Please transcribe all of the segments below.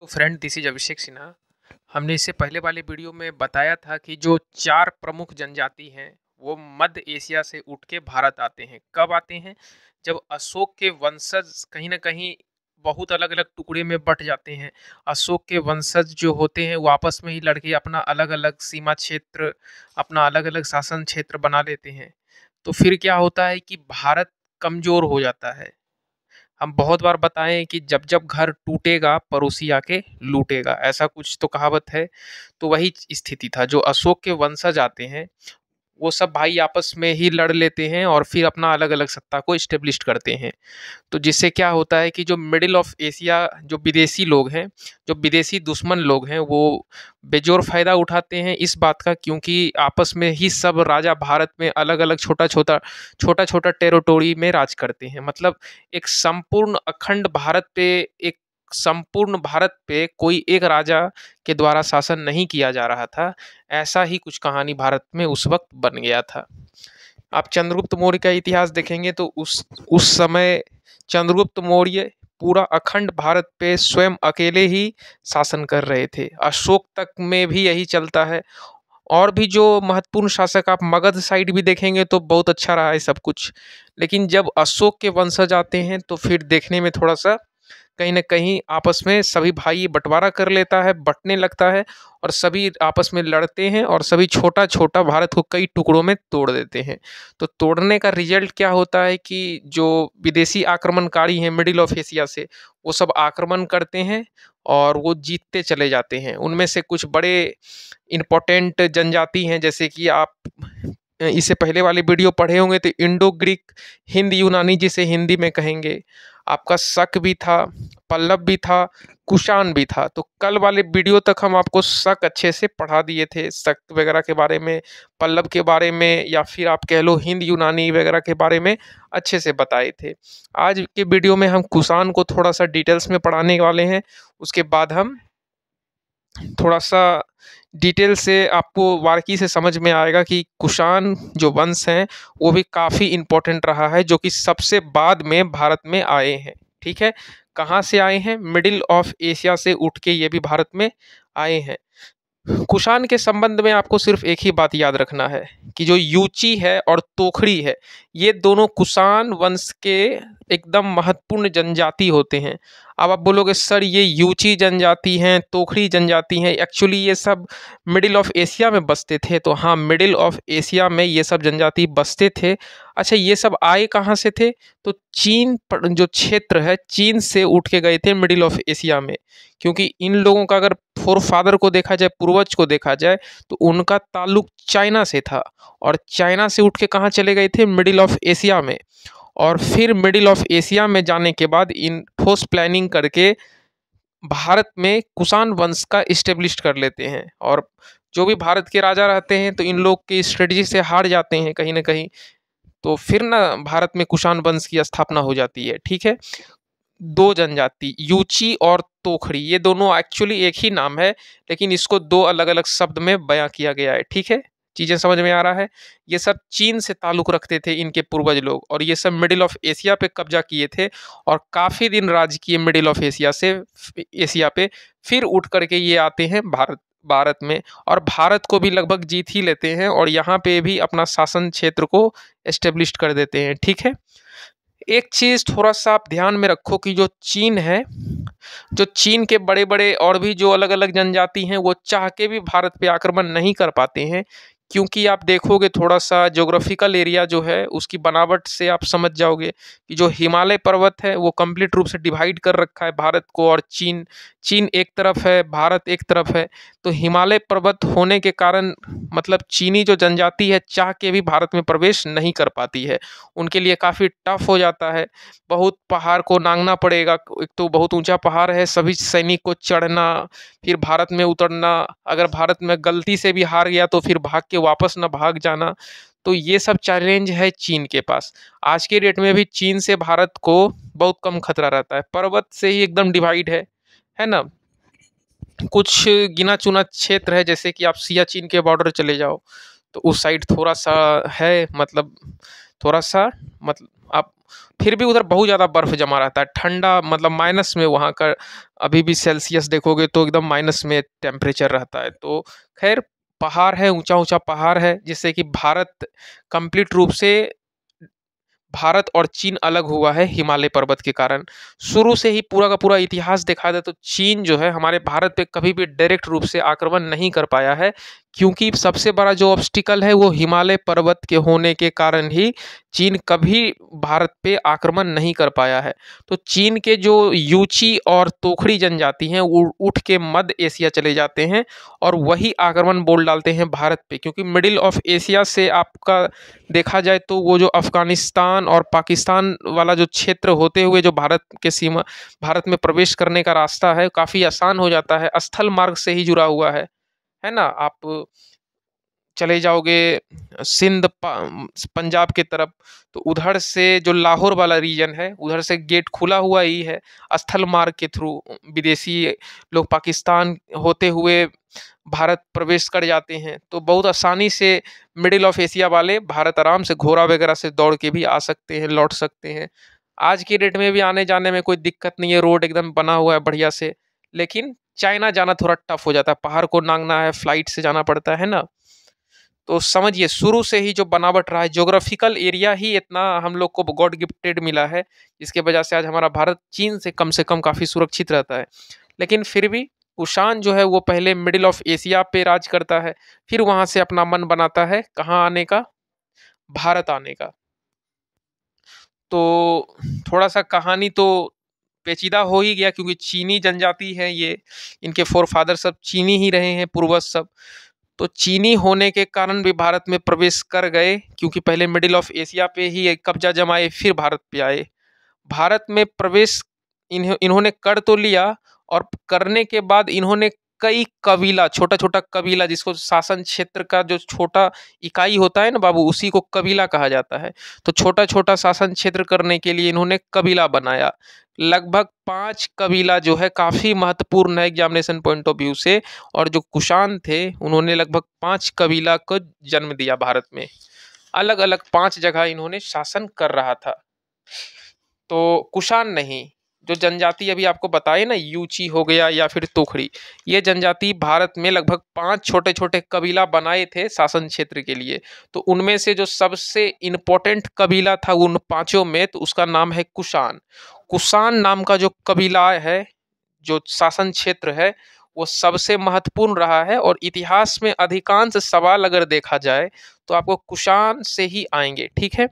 तो friend this is Abhishek Sinha हमने इससे पहले वाले वीडियो में बताया था कि जो चार प्रमुख जनजाति हैं वो मध्य एशिया से उठ के भारत आते हैं कब आते हैं जब अशोक के वंशज कहीं ना कहीं बहुत अलग अलग टुकड़े में बट जाते हैं अशोक के वंशज जो होते हैं वो आपस में ही लड़के अपना अलग अलग सीमा क्षेत्र अपना अलग अलग शासन क्षेत्र बना लेते हैं तो फिर क्या होता है कि भारत कमज़ोर हो जाता है हम बहुत बार बताएं कि जब जब घर टूटेगा पड़ोसी आके लूटेगा ऐसा कुछ तो कहावत है तो वही स्थिति था जो अशोक के वंशज आते हैं वो सब भाई आपस में ही लड़ लेते हैं और फिर अपना अलग अलग सत्ता को इस्टेब्लिश करते हैं तो जिससे क्या होता है कि जो मिडिल ऑफ एशिया जो विदेशी लोग हैं जो विदेशी दुश्मन लोग हैं वो बेजोर फ़ायदा उठाते हैं इस बात का क्योंकि आपस में ही सब राजा भारत में अलग अलग छोटा छोटा छोटा छोटा टेरिटोरी में राज करते हैं मतलब एक संपूर्ण अखंड भारत पे एक संपूर्ण भारत पे कोई एक राजा के द्वारा शासन नहीं किया जा रहा था ऐसा ही कुछ कहानी भारत में उस वक्त बन गया था आप चंद्रगुप्त मौर्य का इतिहास देखेंगे तो उस उस समय चंद्रगुप्त मौर्य पूरा अखंड भारत पे स्वयं अकेले ही शासन कर रहे थे अशोक तक में भी यही चलता है और भी जो महत्वपूर्ण शासक आप मगध साइड भी देखेंगे तो बहुत अच्छा रहा है सब कुछ लेकिन जब अशोक के वंशज आते हैं तो फिर देखने में थोड़ा सा कहीं ना कहीं आपस में सभी भाई बंटवारा कर लेता है बटने लगता है और सभी आपस में लड़ते हैं और सभी छोटा छोटा भारत को कई टुकड़ों में तोड़ देते हैं तो तोड़ने का रिजल्ट क्या होता है कि जो विदेशी आक्रमणकारी हैं मिडिल ऑफ एशिया से वो सब आक्रमण करते हैं और वो जीतते चले जाते हैं उनमें से कुछ बड़े इम्पोर्टेंट जनजाति हैं जैसे कि आप इससे पहले वाले वीडियो पढ़े होंगे तो इंडो ग्रीक हिंद यूनानी जिसे हिंदी में कहेंगे आपका शक भी था पल्लव भी था कुशान भी था तो कल वाले वीडियो तक हम आपको शक अच्छे से पढ़ा दिए थे शक वगैरह के बारे में पल्लव के बारे में या फिर आप कह लो हिंद यूनानी वगैरह के बारे में अच्छे से बताए थे आज के वीडियो में हम कुशान को थोड़ा सा डिटेल्स में पढ़ाने वाले हैं उसके बाद हम थोड़ा सा डिटेल से आपको वारकी से समझ में आएगा कि कुषाण जो वंश हैं वो भी काफ़ी इम्पोर्टेंट रहा है जो कि सबसे बाद में भारत में आए हैं ठीक है कहाँ से आए हैं मिडिल ऑफ एशिया से उठ के ये भी भारत में आए हैं कुषाण के संबंध में आपको सिर्फ एक ही बात याद रखना है कि जो यूची है और तोखड़ी है ये दोनों कुषाण वंश के एकदम महत्वपूर्ण जनजाति होते हैं अब आप बोलोगे सर ये यूची जनजाति हैं तोखड़ी जनजाति हैं एक्चुअली ये सब मिडिल ऑफ एशिया में बसते थे तो हाँ मिडिल ऑफ एशिया में ये सब जनजाति बसते थे अच्छा ये सब आए कहाँ से थे तो चीन जो क्षेत्र है चीन से उठ के गए थे मिडिल ऑफ एशिया में क्योंकि इन लोगों का अगर फोर फादर को देखा जाए पूर्वज को देखा जाए तो उनका ताल्लुक चाइना से था और चाइना से उठ के कहाँ चले गए थे मिडिल ऑफ एशिया में और फिर मिडिल ऑफ एशिया में जाने के बाद इन ठोस प्लानिंग करके भारत में कुषाण वंश का इस्टेब्लिश कर लेते हैं और जो भी भारत के राजा रहते हैं तो इन लोग की स्ट्रेटजी से हार जाते हैं कहीं ना कहीं तो फिर ना भारत में कुषाण वंश की स्थापना हो जाती है ठीक है दो जनजाति यूची और तोखड़ी ये दोनों एक्चुअली एक ही नाम है लेकिन इसको दो अलग अलग शब्द में बयां किया गया है ठीक है चीज़ें समझ में आ रहा है ये सब चीन से ताल्लुक़ रखते थे इनके पूर्वज लोग और ये सब मिडिल ऑफ एशिया पे कब्जा किए थे और काफ़ी दिन राज किए मिडिल ऑफ एशिया से एशिया पे फिर उठ करके ये आते हैं भारत भारत में और भारत को भी लगभग जीत ही लेते हैं और यहाँ पर भी अपना शासन क्षेत्र को एस्टेब्लिश कर देते हैं ठीक है एक चीज़ थोड़ा सा आप ध्यान में रखो कि जो चीन है जो चीन के बड़े बड़े और भी जो अलग अलग जनजाति हैं वो चाह के भी भारत पे आक्रमण नहीं कर पाते हैं क्योंकि आप देखोगे थोड़ा सा जोग्राफिकल एरिया जो है उसकी बनावट से आप समझ जाओगे कि जो हिमालय पर्वत है वो कंप्लीट रूप से डिवाइड कर रखा है भारत को और चीन चीन एक तरफ है भारत एक तरफ है तो हिमालय पर्वत होने के कारण मतलब चीनी जो जनजाति है चाह के भी भारत में प्रवेश नहीं कर पाती है उनके लिए काफ़ी टफ हो जाता है बहुत पहाड़ को नांगना पड़ेगा एक तो बहुत ऊँचा पहाड़ है सभी सैनिक को चढ़ना फिर भारत में उतरना अगर भारत में गलती से भी हार गया तो फिर भाग के के वापस ना भाग जाना तो ये सब चैलेंज है चीन के पास आज के डेट में भी चीन से भारत को बहुत कम खतरा रहता है पर्वत से ही एकदम डिवाइड है है ना कुछ गिना चुना क्षेत्र है जैसे कि आप सिया चीन के बॉर्डर चले जाओ तो उस साइड थोड़ा सा है मतलब थोड़ा सा मतलब आप फिर भी उधर बहुत ज़्यादा बर्फ़ जमा रहता है ठंडा मतलब माइनस में वहाँ का अभी भी सेल्सियस देखोगे तो एकदम माइनस में टेम्परेचर रहता है तो खैर पहाड़ है ऊंचा ऊंचा पहाड़ है जिससे कि भारत कंप्लीट रूप से भारत और चीन अलग हुआ है हिमालय पर्वत के कारण शुरू से ही पूरा का पूरा इतिहास देखा जाए तो चीन जो है हमारे भारत पे कभी भी डायरेक्ट रूप से आक्रमण नहीं कर पाया है क्योंकि सबसे बड़ा जो ऑब्स्टिकल है वो हिमालय पर्वत के होने के कारण ही चीन कभी भारत पे आक्रमण नहीं कर पाया है तो चीन के जो यूची और तोखड़ी जनजाति हैं वो उठ के मध्य एशिया चले जाते हैं और वही आक्रमण बोल डालते हैं भारत पे क्योंकि मिडिल ऑफ एशिया से आपका देखा जाए तो वो जो अफ़गानिस्तान और पाकिस्तान वाला जो क्षेत्र होते हुए जो भारत के सीमा भारत में प्रवेश करने का रास्ता है काफ़ी आसान हो जाता है स्थल मार्ग से ही जुड़ा हुआ है है ना आप चले जाओगे सिंध पंजाब के तरफ तो उधर से जो लाहौर वाला रीजन है उधर से गेट खुला हुआ ही है स्थल मार्ग के थ्रू विदेशी लोग पाकिस्तान होते हुए भारत प्रवेश कर जाते हैं तो बहुत आसानी से मिडिल ऑफ एशिया वाले भारत आराम से घोड़ा वगैरह से दौड़ के भी आ सकते हैं लौट सकते हैं आज के डेट में भी आने जाने में कोई दिक्कत नहीं है रोड एकदम बना हुआ है बढ़िया से लेकिन चाइना जाना थोड़ा टफ हो जाता है पहाड़ को नांगना है फ्लाइट से जाना पड़ता है ना तो समझिए शुरू से ही जो बनावट रहा है जोग्राफिकल एरिया ही इतना हम लोग को गॉड गिफ्टेड मिला है जिसके वजह से आज हमारा भारत चीन से कम से कम काफ़ी सुरक्षित रहता है लेकिन फिर भी कुशान जो है वो पहले मिडिल ऑफ एशिया पे राज करता है फिर वहाँ से अपना मन बनाता है कहाँ आने का भारत आने का तो थोड़ा सा कहानी तो पेचीदा हो ही गया क्योंकि चीनी जनजाति है ये इनके फोर फादर सब चीनी ही रहे हैं पूर्वज सब तो चीनी होने के कारण भी भारत में प्रवेश कर गए क्योंकि पहले मिडिल ऑफ एशिया पे ही कब्जा जमाए फिर भारत पे आए भारत में प्रवेश इन्हों इन्होंने कर तो लिया और करने के बाद इन्होंने कई कबीला छोटा छोटा कबीला जिसको शासन क्षेत्र का जो छोटा इकाई होता है ना बाबू उसी को कबीला कहा जाता है तो छोटा छोटा शासन क्षेत्र करने के लिए इन्होंने कबीला बनाया लगभग पांच कबीला जो है काफ़ी महत्वपूर्ण है एग्जामिनेशन पॉइंट ऑफ व्यू से और जो कुशान थे उन्होंने लगभग पाँच कबीला को जन्म दिया भारत में अलग अलग पाँच जगह इन्होंने शासन कर रहा था तो कुशान नहीं जो जनजाति अभी आपको बताए ना यूची हो गया या फिर तोखड़ी ये जनजाति भारत में लगभग पांच छोटे छोटे कबीला बनाए थे शासन क्षेत्र के लिए तो उनमें से जो सबसे इम्पोर्टेंट कबीला था उन पांचों में तो उसका नाम है कुषाण कुशान नाम का जो कबीला है जो शासन क्षेत्र है वो सबसे महत्वपूर्ण रहा है और इतिहास में अधिकांश सवाल अगर देखा जाए तो आपको कुषाण से ही आएंगे ठीक है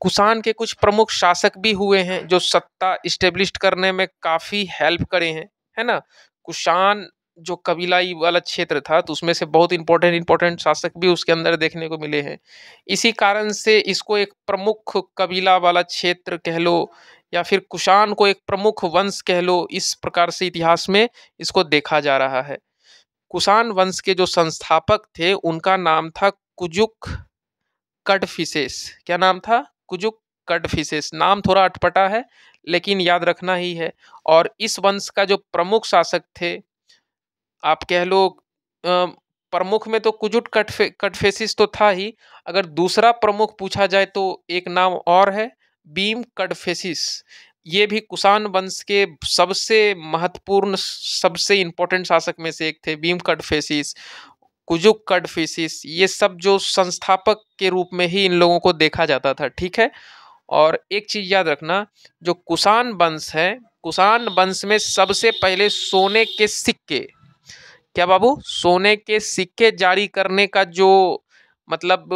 कुषाण के कुछ प्रमुख शासक भी हुए हैं जो सत्ता इस्टेब्लिश करने में काफ़ी हेल्प करे हैं है ना कुषाण जो कबीलाई वाला क्षेत्र था तो उसमें से बहुत इंपॉर्टेंट इंपॉर्टेंट शासक भी उसके अंदर देखने को मिले हैं इसी कारण से इसको एक प्रमुख कबीला वाला क्षेत्र कह लो या फिर कुषाण को एक प्रमुख वंश कह लो इस प्रकार से इतिहास में इसको देखा जा रहा है कुषाण वंश के जो संस्थापक थे उनका नाम था कुजुक कटफिसेस क्या नाम था कुजुक कट फिशेस नाम थोड़ा अटपटा है लेकिन याद रखना ही है और इस वंश का जो प्रमुख शासक थे आप कह लो प्रमुख में तो कुजुट कटफे कटफेसिस तो था ही अगर दूसरा प्रमुख पूछा जाए तो एक नाम और है बीम कटफेसिस ये भी कुषाण वंश के सबसे महत्वपूर्ण सबसे इम्पोर्टेंट शासक में से एक थे भीम कटफेसिस कुजुक कडफिसिस ये सब जो संस्थापक के रूप में ही इन लोगों को देखा जाता था ठीक है और एक चीज़ याद रखना जो कुसान वंश है कुसान वंश में सबसे पहले सोने के सिक्के क्या बाबू सोने के सिक्के जारी करने का जो मतलब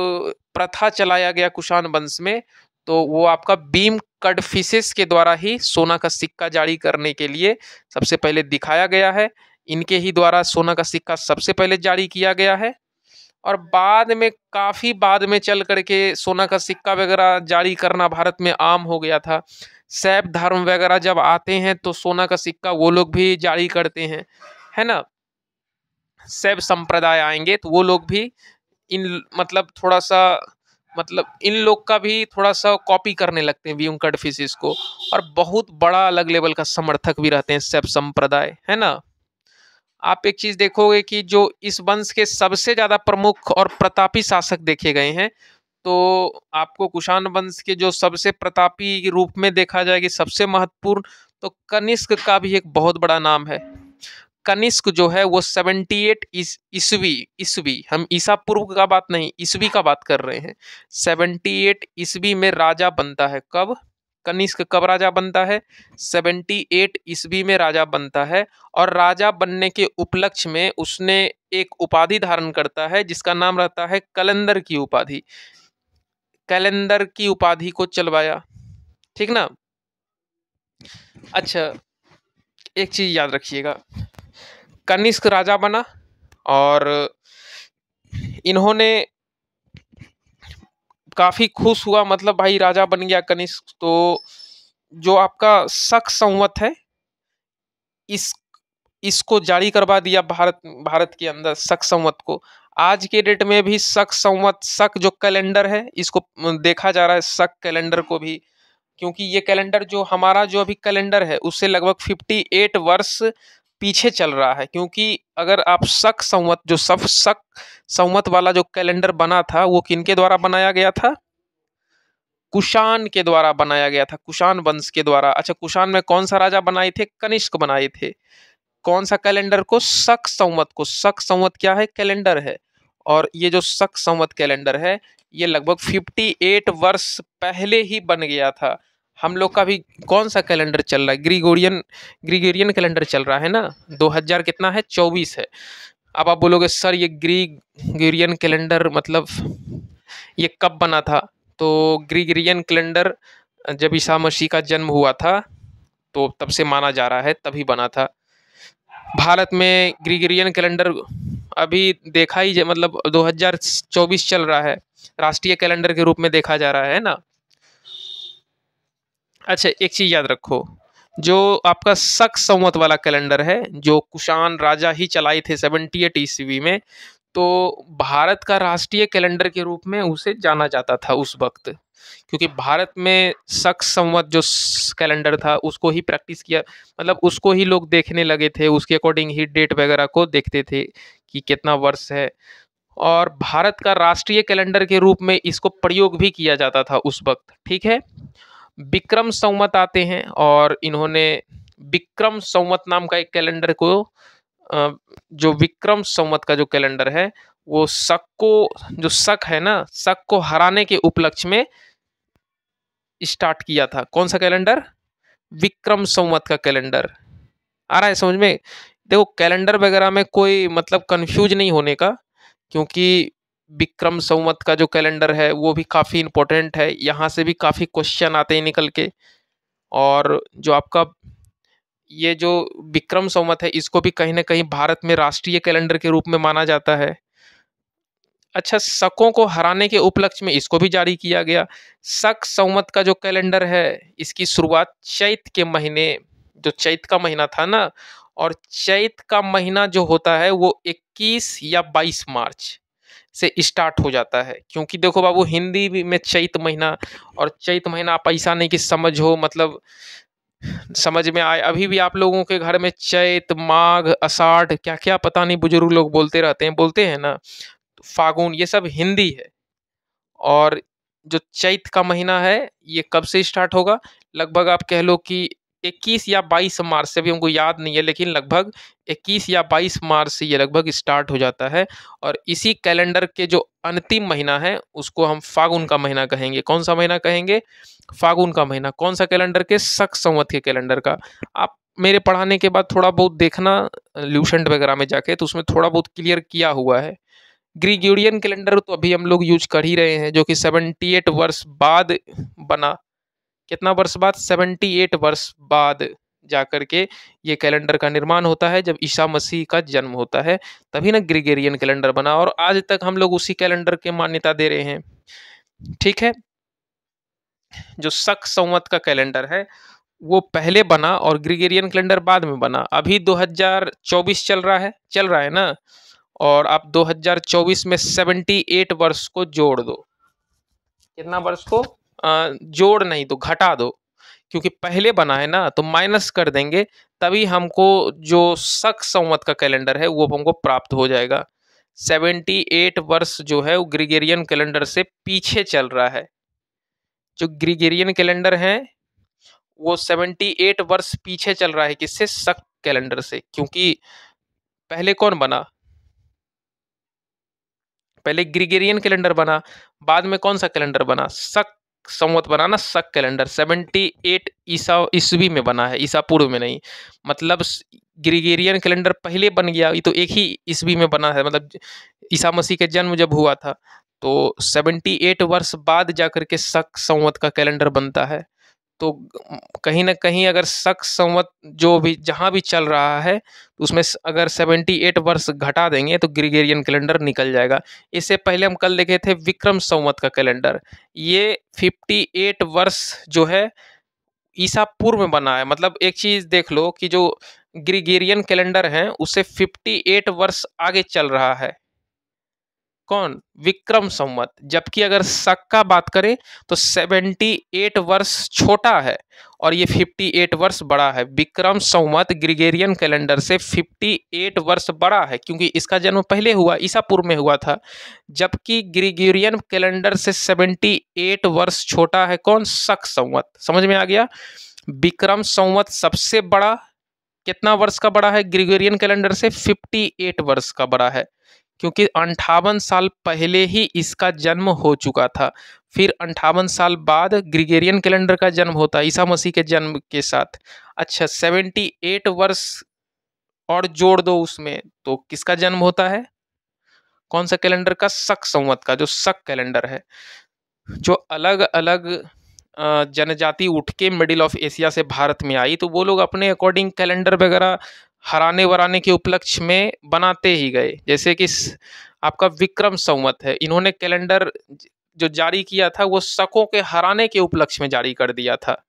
प्रथा चलाया गया कुषाण वंश में तो वो आपका बीम कडफिसिस के द्वारा ही सोना का सिक्का जारी करने के लिए सबसे पहले दिखाया गया है इनके ही द्वारा सोना का सिक्का सबसे पहले जारी किया गया है और बाद में काफ़ी बाद में चल करके सोना का सिक्का वगैरह जारी करना भारत में आम हो गया था सैब धर्म वगैरह जब आते हैं तो सोना का सिक्का वो लोग भी जारी करते हैं है ना सैब संप्रदाय आएंगे तो वो लोग भी इन मतलब थोड़ा सा मतलब इन लोग का भी थोड़ा सा कॉपी करने लगते हैं व्यंकट फिशिस को और बहुत बड़ा अलग लेवल का समर्थक भी रहते हैं सैब संप्रदाय है ना आप एक चीज़ देखोगे कि जो इस वंश के सबसे ज़्यादा प्रमुख और प्रतापी शासक देखे गए हैं तो आपको कुषाण वंश के जो सबसे प्रतापी रूप में देखा जाएगी सबसे महत्वपूर्ण तो कनिष्क का भी एक बहुत बड़ा नाम है कनिष्क जो है वो 78 एट इस, ईस्वी ईस्वी हम ईसा पूर्व का बात नहीं ईस्वी का बात कर रहे हैं 78 एट ईस्वी में राजा बनता है कब कनिष्क कब राजा बनता है 78 ईस्वी में राजा बनता है और राजा बनने के उपलक्ष में उसने एक उपाधि धारण करता है जिसका नाम रहता है कैलेंदर की उपाधि कैलेंदर की उपाधि को चलवाया ठीक ना अच्छा एक चीज़ याद रखिएगा कनिष्क राजा बना और इन्होंने काफ़ी खुश हुआ मतलब भाई राजा बन गया कनिष्क तो जो आपका शक संवत है इस इसको जारी करवा दिया भारत भारत के अंदर शक संवत को आज के डेट में भी शक संवत शक जो कैलेंडर है इसको देखा जा रहा है शक कैलेंडर को भी क्योंकि ये कैलेंडर जो हमारा जो अभी कैलेंडर है उससे लगभग 58 वर्ष पीछे चल रहा है क्योंकि अगर आप शक संवत जो सब शक संवत वाला जो कैलेंडर बना था वो किन के द्वारा बनाया गया था कुशान के द्वारा बनाया गया था कुशान वंश के द्वारा अच्छा कुशान में कौन सा राजा बनाए थे कनिष्क बनाए थे कौन सा कैलेंडर को शक संवत को शक संवत क्या है कैलेंडर है और ये जो शक संवत कैलेंडर है ये लगभग 58 वर्ष पहले ही बन गया था हम लोग का भी कौन सा कैलेंडर चल रहा है ग्रीगोरियन ग्रीगोरियन कैलेंडर चल रहा है ना दो हज़ार कितना है चौबीस है अब आप बोलोगे सर ये ग्रीगोरियन कैलेंडर मतलब ये कब बना था तो ग्रीगोरियन कैलेंडर जब ईसा मसीह का जन्म हुआ था तो तब से माना जा रहा है तभी बना था भारत में ग्रीगोरियन कैलेंडर अभी देखा ही मतलब 2024 चल रहा है राष्ट्रीय कैलेंडर के रूप में देखा जा रहा है ना अच्छा एक चीज़ याद रखो जो आपका शक संवत वाला कैलेंडर है जो कुशान राजा ही चलाए थे सेवेंटी एट ईस्वी में तो भारत का राष्ट्रीय कैलेंडर के रूप में उसे जाना जाता था उस वक्त क्योंकि भारत में शक संवत जो कैलेंडर था उसको ही प्रैक्टिस किया मतलब उसको ही लोग देखने लगे थे उसके अकॉर्डिंग ही डेट वगैरह को देखते थे कि कितना वर्ष है और भारत का राष्ट्रीय कैलेंडर के रूप में इसको प्रयोग भी किया जाता था उस वक्त ठीक है विक्रम संवत आते हैं और इन्होंने विक्रम संवत नाम का एक कैलेंडर को जो विक्रम संवत का जो कैलेंडर है वो शक को जो शक है ना शक को हराने के उपलक्ष्य में स्टार्ट किया था कौन सा कैलेंडर विक्रम संवत का कैलेंडर आ रहा है समझ में देखो कैलेंडर वगैरह में कोई मतलब कंफ्यूज नहीं होने का क्योंकि विक्रम संवत का जो कैलेंडर है वो भी काफ़ी इम्पोर्टेंट है यहाँ से भी काफ़ी क्वेश्चन आते हैं निकल के और जो आपका ये जो विक्रम संवत है इसको भी कहीं ना कहीं भारत में राष्ट्रीय कैलेंडर के रूप में माना जाता है अच्छा शकों को हराने के उपलक्ष्य में इसको भी जारी किया गया शक संवत का जो कैलेंडर है इसकी शुरुआत चैत के महीने जो चैत का महीना था ना और चैत का महीना जो होता है वो 21 या 22 मार्च से स्टार्ट हो जाता है क्योंकि देखो बाबू हिंदी भी में चैत महीना और चैत महीना आप ऐसा नहीं कि समझो मतलब समझ में आए अभी भी आप लोगों के घर में चैत माघ अषाढ़ क्या क्या पता नहीं बुजुर्ग लोग बोलते रहते हैं बोलते हैं ना फागुन ये सब हिंदी है और जो चैत का महीना है ये कब से स्टार्ट होगा लगभग आप कह लो कि इक्कीस या बाईस मार्च से भी हमको याद नहीं है लेकिन लगभग इक्कीस या बाईस मार्च से ये लगभग स्टार्ट हो जाता है और इसी कैलेंडर के जो अंतिम महीना है उसको हम फागुन का महीना कहेंगे कौन सा महीना कहेंगे फागुन का महीना कौन सा कैलेंडर के सख संवत के कैलेंडर का आप मेरे पढ़ाने के बाद थोड़ा बहुत देखना ल्यूशंट वगैरह में जाके तो उसमें थोड़ा बहुत क्लियर किया हुआ है ग्रीग्यूरियन कैलेंडर तो अभी हम लोग यूज कर ही रहे हैं जो कि सेवेंटी एट वर्ष बाद बना कितना वर्ष बाद 78 वर्ष बाद जाकर के ये कैलेंडर का निर्माण होता है जब ईसा मसीह का जन्म होता है तभी ना ग्रिगेरियन कैलेंडर बना और आज तक हम लोग उसी कैलेंडर के मान्यता दे रहे हैं ठीक है जो शक संवत का कैलेंडर है वो पहले बना और ग्रिगेरियन कैलेंडर बाद में बना अभी 2024 चल रहा है चल रहा है ना और आप 2024 में 78 वर्ष को जोड़ दो कितना वर्ष को जोड़ नहीं दो घटा दो क्योंकि पहले बना है ना तो माइनस कर देंगे तभी हमको जो शक संवत का कैलेंडर है वो हमको प्राप्त हो जाएगा सेवेंटी एट वर्ष जो है वो ग्रिगेरियन कैलेंडर से पीछे चल रहा है जो ग्रिगेरियन कैलेंडर है वो सेवेंटी एट वर्ष पीछे चल रहा है किससे शक कैलेंडर से क्योंकि पहले कौन बना पहले ग्रिगेरियन कैलेंडर बना बाद में कौन सा कैलेंडर बना शक संवत बनाना शक कैलेंडर सेवेंटी एट ईसा ईस्वी में बना है ईसा पूर्व में नहीं मतलब ग्रिगेरियन कैलेंडर पहले बन गया ये तो एक ही ईस्वी में बना है मतलब ईसा मसीह के जन्म जब हुआ था तो 78 एट वर्ष बाद जाकर के शक संवत का कैलेंडर बनता है तो कहीं ना कहीं अगर शक संवत जो भी जहाँ भी चल रहा है तो उसमें अगर सेवेंटी एट वर्ष घटा देंगे तो ग्रिगेरियन कैलेंडर निकल जाएगा इससे पहले हम कल देखे थे विक्रम संवत का कैलेंडर ये फिफ्टी एट वर्ष जो है ईसा पूर्व में बना है मतलब एक चीज़ देख लो कि जो ग्रिगेरियन कैलेंडर है उसे 58 वर्ष आगे चल रहा है कौन विक्रम संवत जबकि अगर शक का बात करें तो 78 वर्ष छोटा है और ये 58 वर्ष बड़ा है विक्रम संवत ग्रिगेरियन कैलेंडर से 58 वर्ष बड़ा है क्योंकि इसका जन्म पहले हुआ ईसापुर में हुआ था जबकि ग्रिगेरियन कैलेंडर से 78 वर्ष छोटा है कौन शक संवत समझ में आ गया विक्रम संवत सबसे बड़ा कितना वर्ष का बड़ा है ग्रिगेरियन कैलेंडर से फिफ्टी वर्ष का बड़ा है क्योंकि अंठावन साल पहले ही इसका जन्म हो चुका था फिर अंठावन साल बाद ग्रिगेरियन कैलेंडर का जन्म होता है ईसा मसीह के जन्म के साथ अच्छा सेवेंटी एट वर्ष और जोड़ दो उसमें तो किसका जन्म होता है कौन सा कैलेंडर का शक संवत का जो शक कैलेंडर है जो अलग अलग जनजाति उठ के मिडिल ऑफ एशिया से भारत में आई तो वो लोग अपने अकॉर्डिंग कैलेंडर वगैरह हराने वराने के उपलक्ष्य में बनाते ही गए जैसे कि आपका विक्रम संवत है इन्होंने कैलेंडर जो जारी किया था वो शकों के हराने के उपलक्ष्य में जारी कर दिया था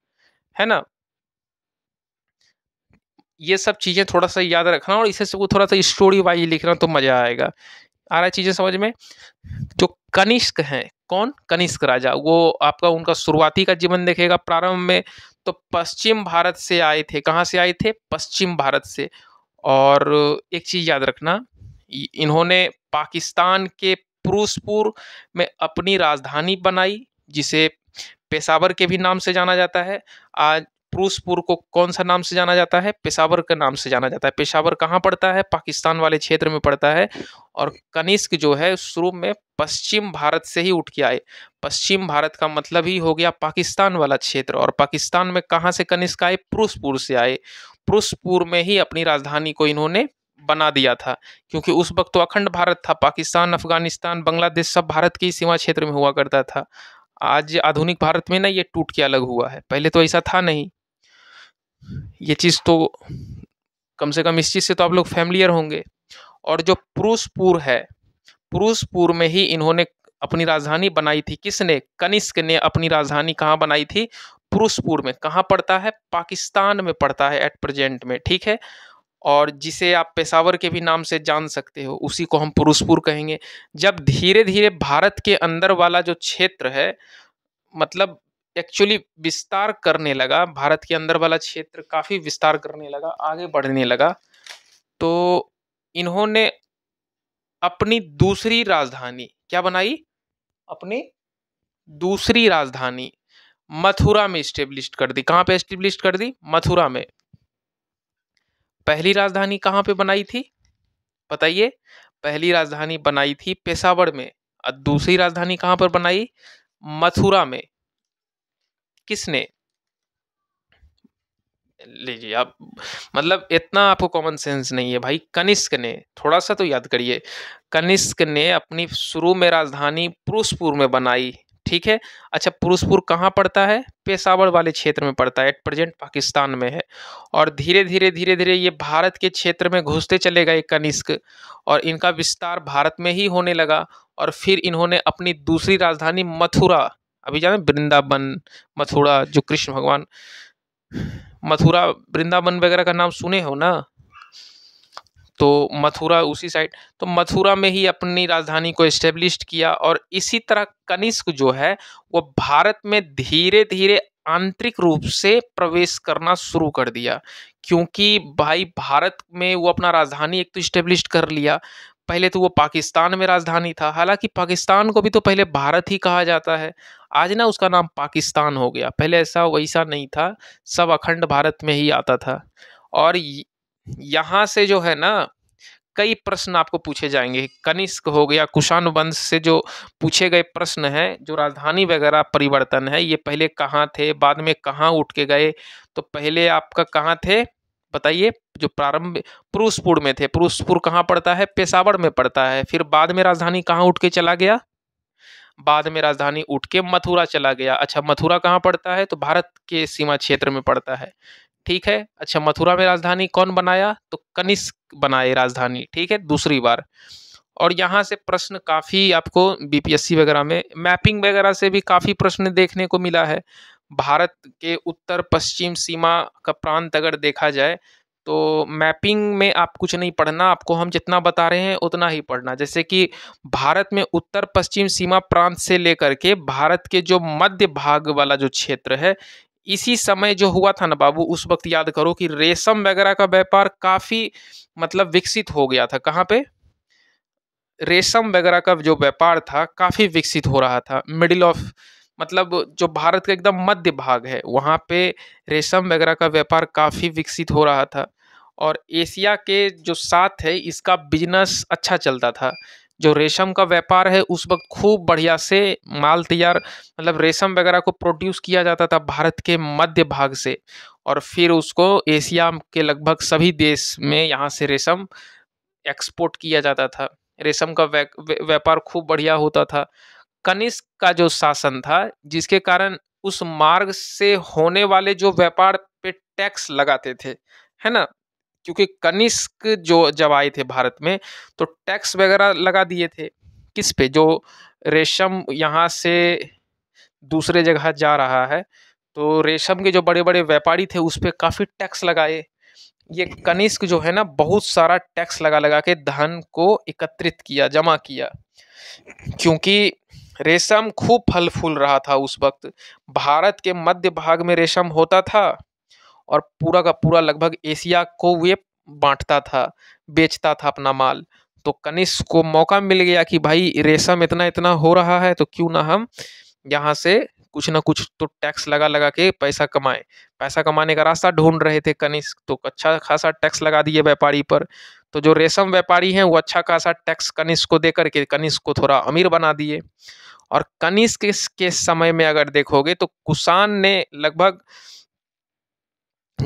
है ना ये सब चीज़ें थोड़ा सा याद रखना और इसे से थोड़ा सा स्टोरी वाइज लिखना तो मज़ा आएगा आ रहा है चीज़ें समझ में जो कनिष्क हैं कौन कनिष्क राजा वो आपका उनका शुरुआती का जीवन देखेगा प्रारंभ में तो पश्चिम भारत से आए थे कहाँ से आए थे पश्चिम भारत से और एक चीज़ याद रखना इन्होंने पाकिस्तान के पुरुषपुर में अपनी राजधानी बनाई जिसे पेशावर के भी नाम से जाना जाता है आज प्रूसपुर को कौन सा नाम से जाना जाता है पेशावर के नाम से जाना जाता है पेशावर कहाँ पड़ता है पाकिस्तान वाले क्षेत्र में पड़ता है और कनिष्क जो है शुरू में पश्चिम भारत से ही उठ के आए पश्चिम भारत का मतलब ही हो गया पाकिस्तान वाला क्षेत्र और पाकिस्तान में कहाँ से कनिष्क आए प्रूसपुर से आए प्रूसपुर में ही अपनी राजधानी को इन्होंने बना दिया था क्योंकि उस वक्त तो अखंड भारत था पाकिस्तान अफगानिस्तान बांग्लादेश सब भारत के सीमा क्षेत्र में हुआ करता था आज आधुनिक भारत में ना ये टूट के अलग हुआ है पहले तो ऐसा था नहीं ये चीज़ तो कम से कम इस चीज़ से तो आप लोग फैमिलियर होंगे और जो पुरुषपुर है पुरुषपुर में ही इन्होंने अपनी राजधानी बनाई थी किसने कनिष्क ने अपनी राजधानी कहाँ बनाई थी पुरुषपुर में कहाँ पड़ता है पाकिस्तान में पड़ता है एट प्रेजेंट में ठीक है और जिसे आप पेशावर के भी नाम से जान सकते हो उसी को हम पुरुषपुर कहेंगे जब धीरे धीरे भारत के अंदर वाला जो क्षेत्र है मतलब एक्चुअली विस्तार करने लगा भारत के अंदर वाला क्षेत्र काफ़ी विस्तार करने लगा आगे बढ़ने लगा तो इन्होंने अपनी दूसरी राजधानी क्या बनाई अपनी दूसरी राजधानी मथुरा में स्टेब्लिश कर दी कहाँ पे स्टेब्लिश कर दी मथुरा में पहली राजधानी कहाँ पे बनाई थी बताइए पहली राजधानी बनाई थी पेशावर में और दूसरी राजधानी कहाँ पर बनाई मथुरा में किसने लीजिए आप मतलब इतना आपको कॉमन सेंस नहीं है भाई कनिष्क ने थोड़ा सा तो याद करिए कनिष्क ने अपनी शुरू में राजधानी पुरुषपुर में बनाई ठीक है अच्छा पुरुषपुर कहाँ पड़ता है पेशावर वाले क्षेत्र में पड़ता है एट प्रेजेंट पाकिस्तान में है और धीरे धीरे धीरे धीरे ये भारत के क्षेत्र में घुसते चले गए कनिष्क और इनका विस्तार भारत में ही होने लगा और फिर इन्होंने अपनी दूसरी राजधानी मथुरा अभी जाना वृंदावन मथुरा जो कृष्ण भगवान मथुरा वृंदावन वगैरह का नाम सुने हो ना तो मथुरा उसी साइड तो मथुरा में ही अपनी राजधानी को इस्टेब्लिश किया और इसी तरह कनिष्क जो है वो भारत में धीरे धीरे आंतरिक रूप से प्रवेश करना शुरू कर दिया क्योंकि भाई भारत में वो अपना राजधानी एक तो इस्टेब्लिश कर लिया पहले तो वो पाकिस्तान में राजधानी था हालांकि पाकिस्तान को भी तो पहले भारत ही कहा जाता है आज ना उसका नाम पाकिस्तान हो गया पहले ऐसा वैसा नहीं था सब अखंड भारत में ही आता था और यहाँ से जो है ना कई प्रश्न आपको पूछे जाएंगे कनिष्क हो गया कुषाण वंश से जो पूछे गए प्रश्न हैं जो राजधानी वगैरह परिवर्तन है ये पहले कहाँ थे बाद में कहाँ उठ के गए तो पहले आपका कहाँ थे बताइए जो प्रारंभ पुरुषपुर में थे पुरुषपुर कहाँ पड़ता है पेशावर में पड़ता है फिर बाद में राजधानी कहाँ उठ के चला गया बाद में राजधानी उठ के मथुरा चला गया अच्छा मथुरा कहाँ पड़ता है तो भारत के सीमा क्षेत्र में पड़ता है ठीक है अच्छा मथुरा में राजधानी कौन बनाया तो कनिष्क बनाए राजधानी ठीक है दूसरी बार और यहाँ से प्रश्न काफ़ी आपको बीपीएससी वगैरह में मैपिंग वगैरह से भी काफ़ी प्रश्न देखने को मिला है भारत के उत्तर पश्चिम सीमा का प्रांत अगर देखा जाए तो मैपिंग में आप कुछ नहीं पढ़ना आपको हम जितना बता रहे हैं उतना ही पढ़ना जैसे कि भारत में उत्तर पश्चिम सीमा प्रांत से लेकर के भारत के जो मध्य भाग वाला जो क्षेत्र है इसी समय जो हुआ था ना बाबू उस वक्त याद करो कि रेशम वगैरह का व्यापार काफ़ी मतलब विकसित हो गया था कहाँ पे रेशम वगैरह का जो व्यापार था काफ़ी विकसित हो रहा था मिडिल ऑफ मतलब जो भारत का एकदम मध्य भाग है वहाँ पे रेशम वगैरह का व्यापार काफ़ी विकसित हो रहा था और एशिया के जो साथ है इसका बिजनेस अच्छा चलता था जो रेशम का व्यापार है उस वक्त खूब बढ़िया से माल तैयार मतलब रेशम वगैरह को प्रोड्यूस किया जाता था भारत के मध्य भाग से और फिर उसको एशिया के लगभग सभी देश में यहाँ से रेशम एक्सपोर्ट किया जाता था रेशम का व्यापार खूब बढ़िया होता था कनिष्क का जो शासन था जिसके कारण उस मार्ग से होने वाले जो व्यापार पे टैक्स लगाते थे है ना क्योंकि कनिष्क जो जब आए थे भारत में तो टैक्स वगैरह लगा दिए थे किस पे जो रेशम यहाँ से दूसरे जगह जा रहा है तो रेशम के जो बड़े बड़े व्यापारी थे उस पर काफ़ी टैक्स लगाए ये कनिष्क जो है ना बहुत सारा टैक्स लगा लगा के धन को एकत्रित किया जमा किया क्योंकि रेशम खूब फल फूल रहा था उस वक्त भारत के मध्य भाग में रेशम होता था और पूरा का पूरा लगभग एशिया को वे बांटता था बेचता था अपना माल तो कनिष्क को मौका मिल गया कि भाई रेशम इतना इतना हो रहा है तो क्यों ना हम यहाँ से कुछ ना कुछ तो टैक्स लगा लगा के पैसा कमाएं पैसा कमाने का रास्ता ढूंढ रहे थे कनिष्क तो अच्छा खासा टैक्स लगा दिए व्यापारी पर तो जो रेशम व्यापारी हैं वो अच्छा खासा टैक्स कनिष्क को दे करके कनिष्क को थोड़ा अमीर बना दिए और कनिष्क के समय में अगर देखोगे तो कुषाण ने लगभग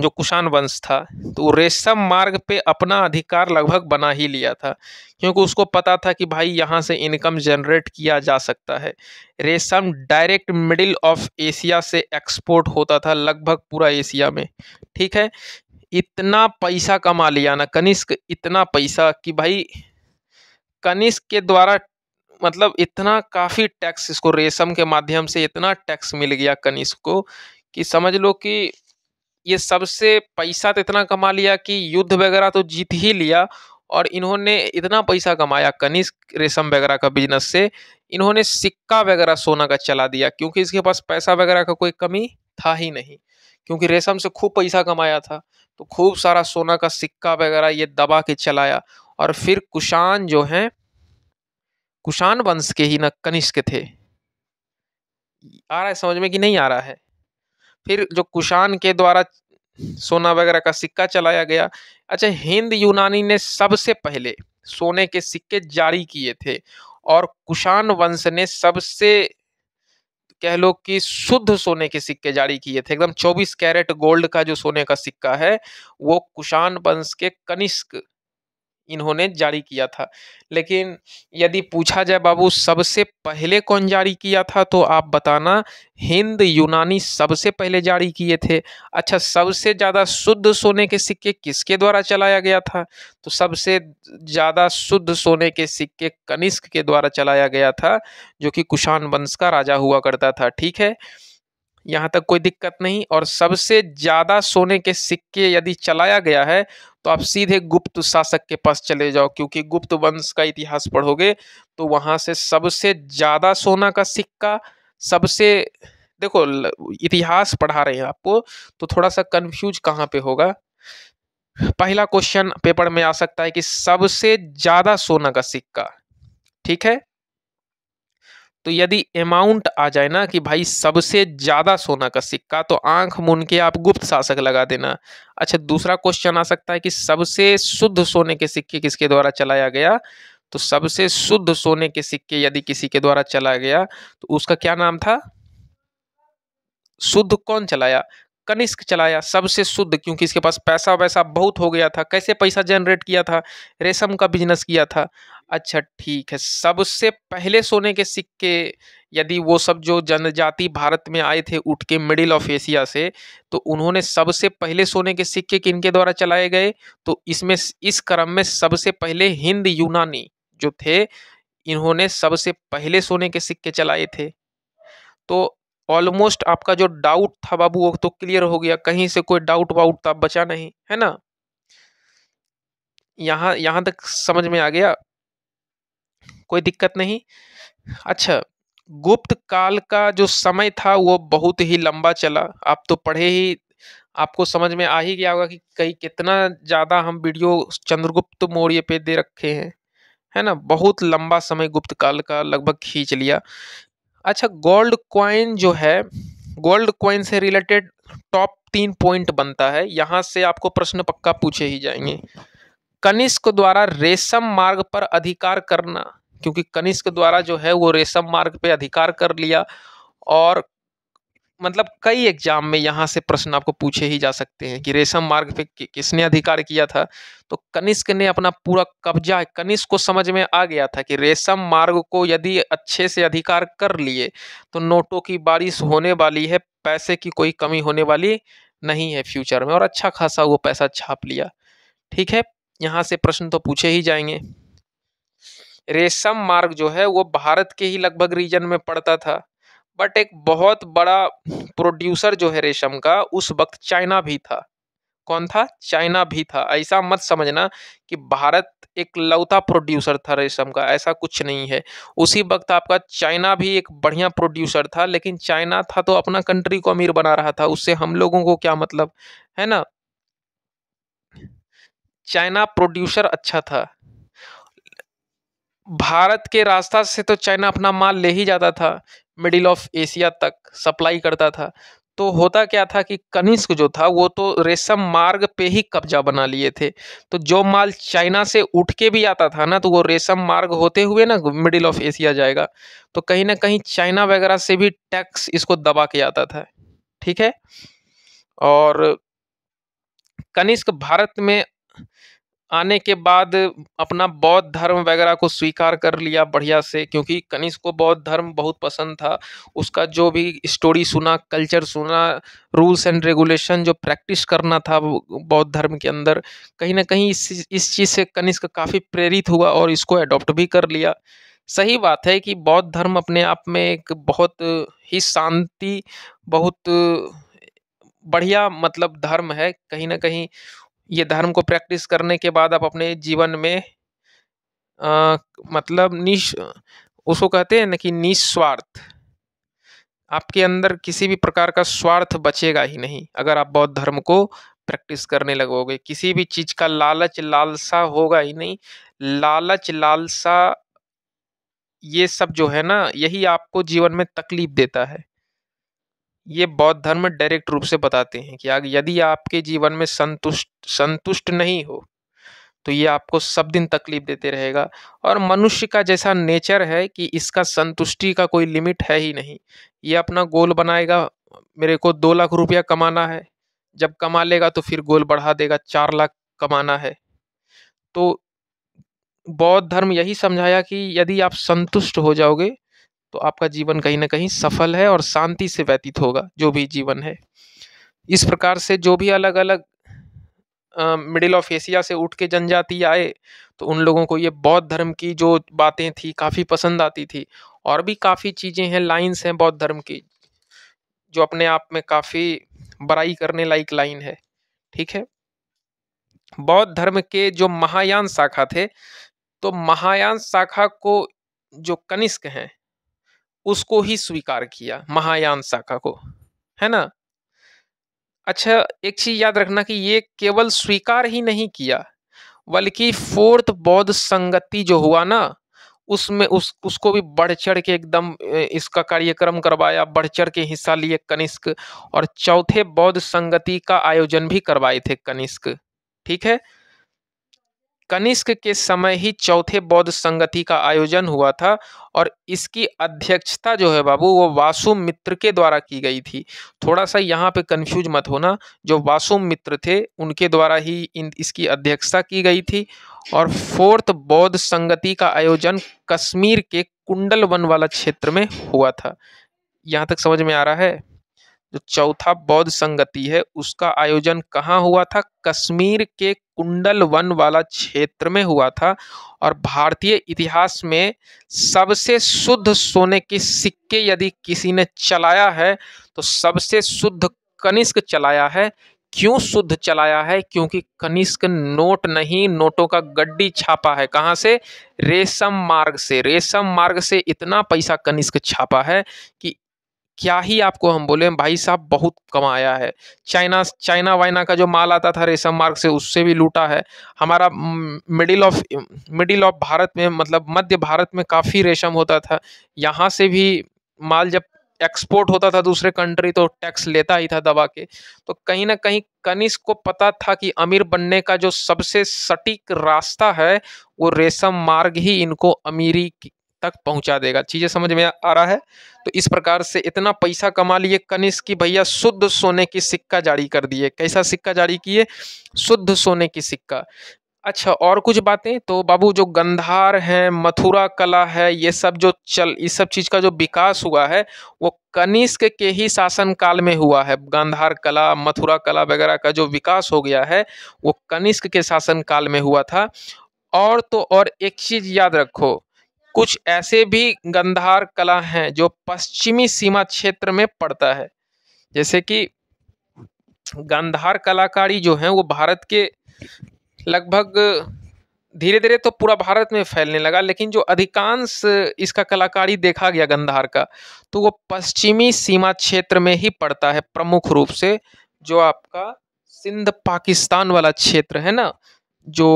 जो कुषाण वंश था तो रेशम मार्ग पे अपना अधिकार लगभग बना ही लिया था क्योंकि उसको पता था कि भाई यहाँ से इनकम जनरेट किया जा सकता है रेशम डायरेक्ट मिडिल ऑफ एशिया से एक्सपोर्ट होता था लगभग पूरा एशिया में ठीक है इतना पैसा कमा लिया ना कनिष्क इतना पैसा कि भाई कनिष्क के द्वारा मतलब इतना काफ़ी टैक्स इसको रेशम के माध्यम से इतना टैक्स मिल गया कनिष्क को कि समझ लो कि ये सबसे पैसा तो इतना कमा लिया कि युद्ध वगैरह तो जीत ही लिया और इन्होंने इतना पैसा कमाया कनिष्क रेशम वगैरह का बिजनेस से इन्होंने सिक्का वगैरह सोना का चला दिया क्योंकि इसके पास पैसा वगैरह का कोई कमी था ही नहीं क्योंकि रेशम से खूब पैसा कमाया था तो खूब सारा सोना का सिक्का वगैरह ये दबा के चलाया और फिर कुशान जो हैं कुषाण वंश के ही न कनिष्क थे आ रहा है समझ में कि नहीं आ रहा है फिर जो कुषाण के द्वारा सोना वगैरह का सिक्का चलाया गया अच्छा हिंद यूनानी ने सबसे पहले सोने के सिक्के जारी किए थे और कुषाण वंश ने सबसे कह लो कि शुद्ध सोने के सिक्के जारी किए थे एकदम 24 कैरेट गोल्ड का जो सोने का सिक्का है वो कुषाण वंश के कनिष्क इन्होंने जारी किया था लेकिन यदि पूछा जाए बाबू सबसे पहले कौन जारी किया था तो आप बताना हिंद यूनानी सबसे पहले जारी किए थे अच्छा सबसे ज़्यादा शुद्ध सोने के सिक्के किसके द्वारा चलाया गया था तो सबसे ज़्यादा शुद्ध सोने के सिक्के कनिष्क के द्वारा चलाया गया था जो कि कुषाण वंश का राजा हुआ करता था ठीक है यहाँ तक कोई दिक्कत नहीं और सबसे ज़्यादा सोने के सिक्के यदि चलाया गया है तो आप सीधे गुप्त शासक के पास चले जाओ क्योंकि गुप्त वंश का इतिहास पढ़ोगे तो वहाँ से सबसे ज़्यादा सोना का सिक्का सबसे देखो इतिहास पढ़ा रहे हैं आपको तो थोड़ा सा कन्फ्यूज कहाँ पे होगा पहला क्वेश्चन पेपर में आ सकता है कि सबसे ज़्यादा सोना का सिक्का ठीक है तो यदि अमाउंट आ जाए ना कि भाई सबसे ज़्यादा सोना का सिक्का तो आंख मुन के आप गुप्त शासक लगा देना अच्छा दूसरा क्वेश्चन आ सकता है कि सबसे शुद्ध सोने के सिक्के किसके द्वारा चलाया गया तो सबसे शुद्ध सोने के सिक्के यदि किसी के द्वारा चलाया गया तो उसका क्या नाम था शुद्ध कौन चलाया कनिष्क चलाया सबसे शुद्ध क्योंकि इसके पास पैसा वैसा बहुत हो गया था कैसे पैसा जनरेट किया था रेशम का बिजनेस किया था अच्छा ठीक है सबसे पहले सोने के सिक्के यदि वो सब जो जनजाति भारत में आए थे उठ के मिडिल ऑफ एशिया से तो उन्होंने सबसे पहले सोने के सिक्के किनके द्वारा चलाए गए तो इसमें इस क्रम में सबसे पहले हिंद यूनानी जो थे इन्होंने सबसे पहले सोने के सिक्के चलाए थे तो ऑलमोस्ट आपका जो डाउट था बाबू वो तो क्लियर हो गया कहीं से कोई डाउट वाउट था तो बचा नहीं है ना यहाँ यहाँ तक समझ में आ गया कोई दिक्कत नहीं अच्छा गुप्त काल का जो समय था वो बहुत ही लंबा चला आप तो पढ़े ही आपको समझ में आ ही गया होगा कि कई कितना ज़्यादा हम वीडियो चंद्रगुप्त मौर्य पे दे रखे हैं है ना बहुत लंबा समय गुप्त काल का लगभग खींच लिया अच्छा गोल्ड क्वाइन जो है गोल्ड क्वाइन से रिलेटेड टॉप तीन पॉइंट बनता है यहाँ से आपको प्रश्न पक्का पूछे ही जाएंगे कनिष्क द्वारा रेशम मार्ग पर अधिकार करना क्योंकि कनिष्क द्वारा जो है वो रेशम मार्ग पे अधिकार कर लिया और मतलब कई एग्जाम में यहाँ से प्रश्न आपको पूछे ही जा सकते हैं कि रेशम मार्ग पे कि, किसने अधिकार किया था तो कनिष्क ने अपना पूरा कब्जा कनिष्क को समझ में आ गया था कि रेशम मार्ग को यदि अच्छे से अधिकार कर लिए तो नोटों की बारिश होने वाली है पैसे की कोई कमी होने वाली नहीं है फ्यूचर में और अच्छा खासा वो पैसा छाप लिया ठीक है यहाँ से प्रश्न तो पूछे ही जाएंगे रेशम मार्ग जो है वो भारत के ही लगभग रीजन में पड़ता था बट एक बहुत बड़ा प्रोड्यूसर जो है रेशम का उस वक्त चाइना भी था कौन था चाइना भी था ऐसा मत समझना कि भारत एक लौता प्रोड्यूसर था रेशम का ऐसा कुछ नहीं है उसी वक्त आपका चाइना भी एक बढ़िया प्रोड्यूसर था लेकिन चाइना था तो अपना कंट्री को अमीर बना रहा था उससे हम लोगों को क्या मतलब है ना चाइना प्रोड्यूसर अच्छा था भारत के रास्ता से तो चाइना अपना माल ले ही जाता था मिडिल ऑफ एशिया तक सप्लाई करता था तो होता क्या था कि कनिष्क जो था वो तो रेशम मार्ग पे ही कब्जा बना लिए थे तो जो माल चाइना से उठ के भी आता था ना तो वो रेशम मार्ग होते हुए ना मिडिल ऑफ एशिया जाएगा तो कहीं ना कहीं चाइना वगैरह से भी टैक्स इसको दबा के आता था ठीक है और कनिष्क भारत में आने के बाद अपना बौद्ध धर्म वगैरह को स्वीकार कर लिया बढ़िया से क्योंकि कनिष्क को बौद्ध धर्म बहुत पसंद था उसका जो भी स्टोरी सुना कल्चर सुना रूल्स एंड रेगुलेशन जो प्रैक्टिस करना था बौद्ध धर्म के अंदर कहीं ना कहीं इस इस चीज़ से कनिष्क काफ़ी प्रेरित हुआ और इसको अडॉप्ट भी कर लिया सही बात है कि बौद्ध धर्म अपने आप में एक बहुत ही शांति बहुत बढ़िया मतलब धर्म है कहीं ना कहीं ये धर्म को प्रैक्टिस करने के बाद आप अपने जीवन में आ, मतलब निश उसको कहते हैं ना कि निस्वार्थ आपके अंदर किसी भी प्रकार का स्वार्थ बचेगा ही नहीं अगर आप बौद्ध धर्म को प्रैक्टिस करने लगोगे किसी भी चीज़ का लालच लालसा होगा ही नहीं लालच लालसा ये सब जो है ना यही आपको जीवन में तकलीफ देता है ये बौद्ध धर्म डायरेक्ट रूप से बताते हैं कि यदि आपके जीवन में संतुष्ट संतुष्ट नहीं हो तो ये आपको सब दिन तकलीफ देते रहेगा और मनुष्य का जैसा नेचर है कि इसका संतुष्टि का कोई लिमिट है ही नहीं ये अपना गोल बनाएगा मेरे को दो लाख रुपया कमाना है जब कमा लेगा तो फिर गोल बढ़ा देगा चार लाख कमाना है तो बौद्ध धर्म यही समझाया कि यदि आप संतुष्ट हो जाओगे तो आपका जीवन कहीं ना कहीं सफल है और शांति से व्यतीत होगा जो भी जीवन है इस प्रकार से जो भी अलग अलग मिडिल ऑफ एशिया से उठ के जनजाति आए तो उन लोगों को ये बौद्ध धर्म की जो बातें थी काफ़ी पसंद आती थी और भी काफ़ी चीज़ें हैं लाइन्स हैं बौद्ध धर्म की जो अपने आप में काफ़ी बड़ाई करने लायक लाइन है ठीक है बौद्ध धर्म के जो महायान शाखा थे तो महायान शाखा को जो कनिष्क हैं उसको ही स्वीकार किया महायान शाखा को है ना अच्छा एक चीज याद रखना कि ये केवल स्वीकार ही नहीं किया बल्कि फोर्थ बौद्ध संगति जो हुआ ना उसमें उस उसको भी बढ़ चढ़ के एकदम इसका कार्यक्रम करवाया बढ़ चढ़ के हिस्सा लिए कनिष्क और चौथे बौद्ध संगति का आयोजन भी करवाए थे कनिष्क ठीक है कनिष्क के समय ही चौथे बौद्ध संगति का आयोजन हुआ था और इसकी अध्यक्षता जो है बाबू वो वासु मित्र के द्वारा की गई थी थोड़ा सा यहाँ पे कंफ्यूज मत होना जो वासु मित्र थे उनके द्वारा ही इन इसकी अध्यक्षता की गई थी और फोर्थ बौद्ध संगति का आयोजन कश्मीर के कुंडल वन वाला क्षेत्र में हुआ था यहाँ तक समझ में आ रहा है जो चौथा बौद्ध संगति है उसका आयोजन कहाँ हुआ था कश्मीर के कुंडल वन वाला क्षेत्र में हुआ था और भारतीय इतिहास में सबसे शुद्ध सोने के सिक्के यदि किसी ने चलाया है तो सबसे शुद्ध कनिष्क चलाया है क्यों शुद्ध चलाया है क्योंकि कनिष्क नोट नहीं नोटों का गड्डी छापा है कहाँ से रेशम मार्ग से रेशम मार्ग से इतना पैसा कनिष्क छापा है कि क्या ही आपको हम बोले भाई साहब बहुत कमाया है चाइना चाइना वाइना का जो माल आता था रेशम मार्ग से उससे भी लूटा है हमारा middle of middle of Bharat में मतलब मध्य भारत में काफ़ी रेशम होता था यहाँ से भी माल जब एक्सपोर्ट होता था दूसरे कंट्री तो टैक्स लेता ही था दबा के तो कहीं ना कहीं कनिष को पता था कि अमीर बनने का जो सबसे सटीक रास्ता है वो रेशम मार्ग ही इनको अमीरी तक पहुंचा देगा चीज़ें समझ में आ रहा है तो इस प्रकार से इतना पैसा कमा लिए कनिष्क की भैया शुद्ध सोने की सिक्का जारी कर दिए कैसा सिक्का जारी किए शुद्ध सोने की सिक्का अच्छा और कुछ बातें तो बाबू जो गंधार है मथुरा कला है ये सब जो चल इस सब चीज़ का जो विकास हुआ है वो कनिष्क के ही शासन काल में हुआ है गंधार कला मथुरा कला वगैरह का जो विकास हो गया है वो कनिष्क के शासन काल में हुआ था और तो और एक चीज़ याद रखो कुछ ऐसे भी गंधार कला हैं जो पश्चिमी सीमा क्षेत्र में पड़ता है जैसे कि गंधार कलाकारी जो है वो भारत के लगभग धीरे धीरे तो पूरा भारत में फैलने लगा लेकिन जो अधिकांश इसका कलाकारी देखा गया गंधार का तो वो पश्चिमी सीमा क्षेत्र में ही पड़ता है प्रमुख रूप से जो आपका सिंध पाकिस्तान वाला क्षेत्र है ना जो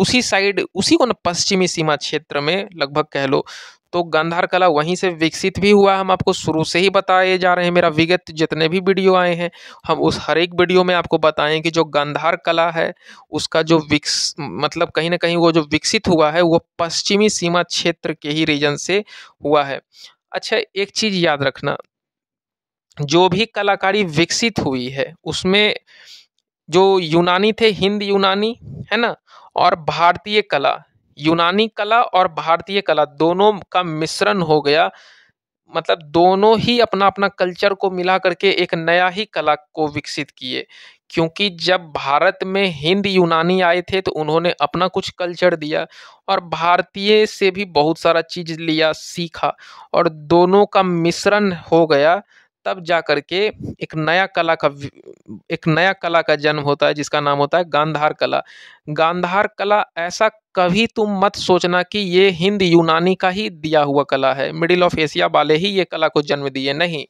उसी साइड उसी को ना पश्चिमी सीमा क्षेत्र में लगभग कह लो तो गंधार कला वहीं से विकसित भी हुआ हम आपको शुरू से ही बताए जा रहे हैं मेरा विगत जितने भी वीडियो आए हैं हम उस हर एक वीडियो में आपको बताएं कि जो गंधार कला है उसका जो विकस मतलब कहीं ना कहीं वो जो विकसित हुआ है वो पश्चिमी सीमा क्षेत्र के ही रीजन से हुआ है अच्छा एक चीज़ याद रखना जो भी कलाकारी विकसित हुई है उसमें जो यूनानी थे हिंद यूनानी है ना और भारतीय कला यूनानी कला और भारतीय कला दोनों का मिश्रण हो गया मतलब दोनों ही अपना अपना कल्चर को मिला करके एक नया ही कला को विकसित किए क्योंकि जब भारत में हिंद यूनानी आए थे तो उन्होंने अपना कुछ कल्चर दिया और भारतीय से भी बहुत सारा चीज़ लिया सीखा और दोनों का मिश्रण हो गया तब जा कर के एक नया कला का एक नया कला का जन्म होता है जिसका नाम होता है गांधार कला गांधार कला ऐसा कभी तुम मत सोचना कि ये हिंद यूनानी का ही दिया हुआ कला है मिडिल ऑफ एशिया वाले ही ये कला को जन्म दिए नहीं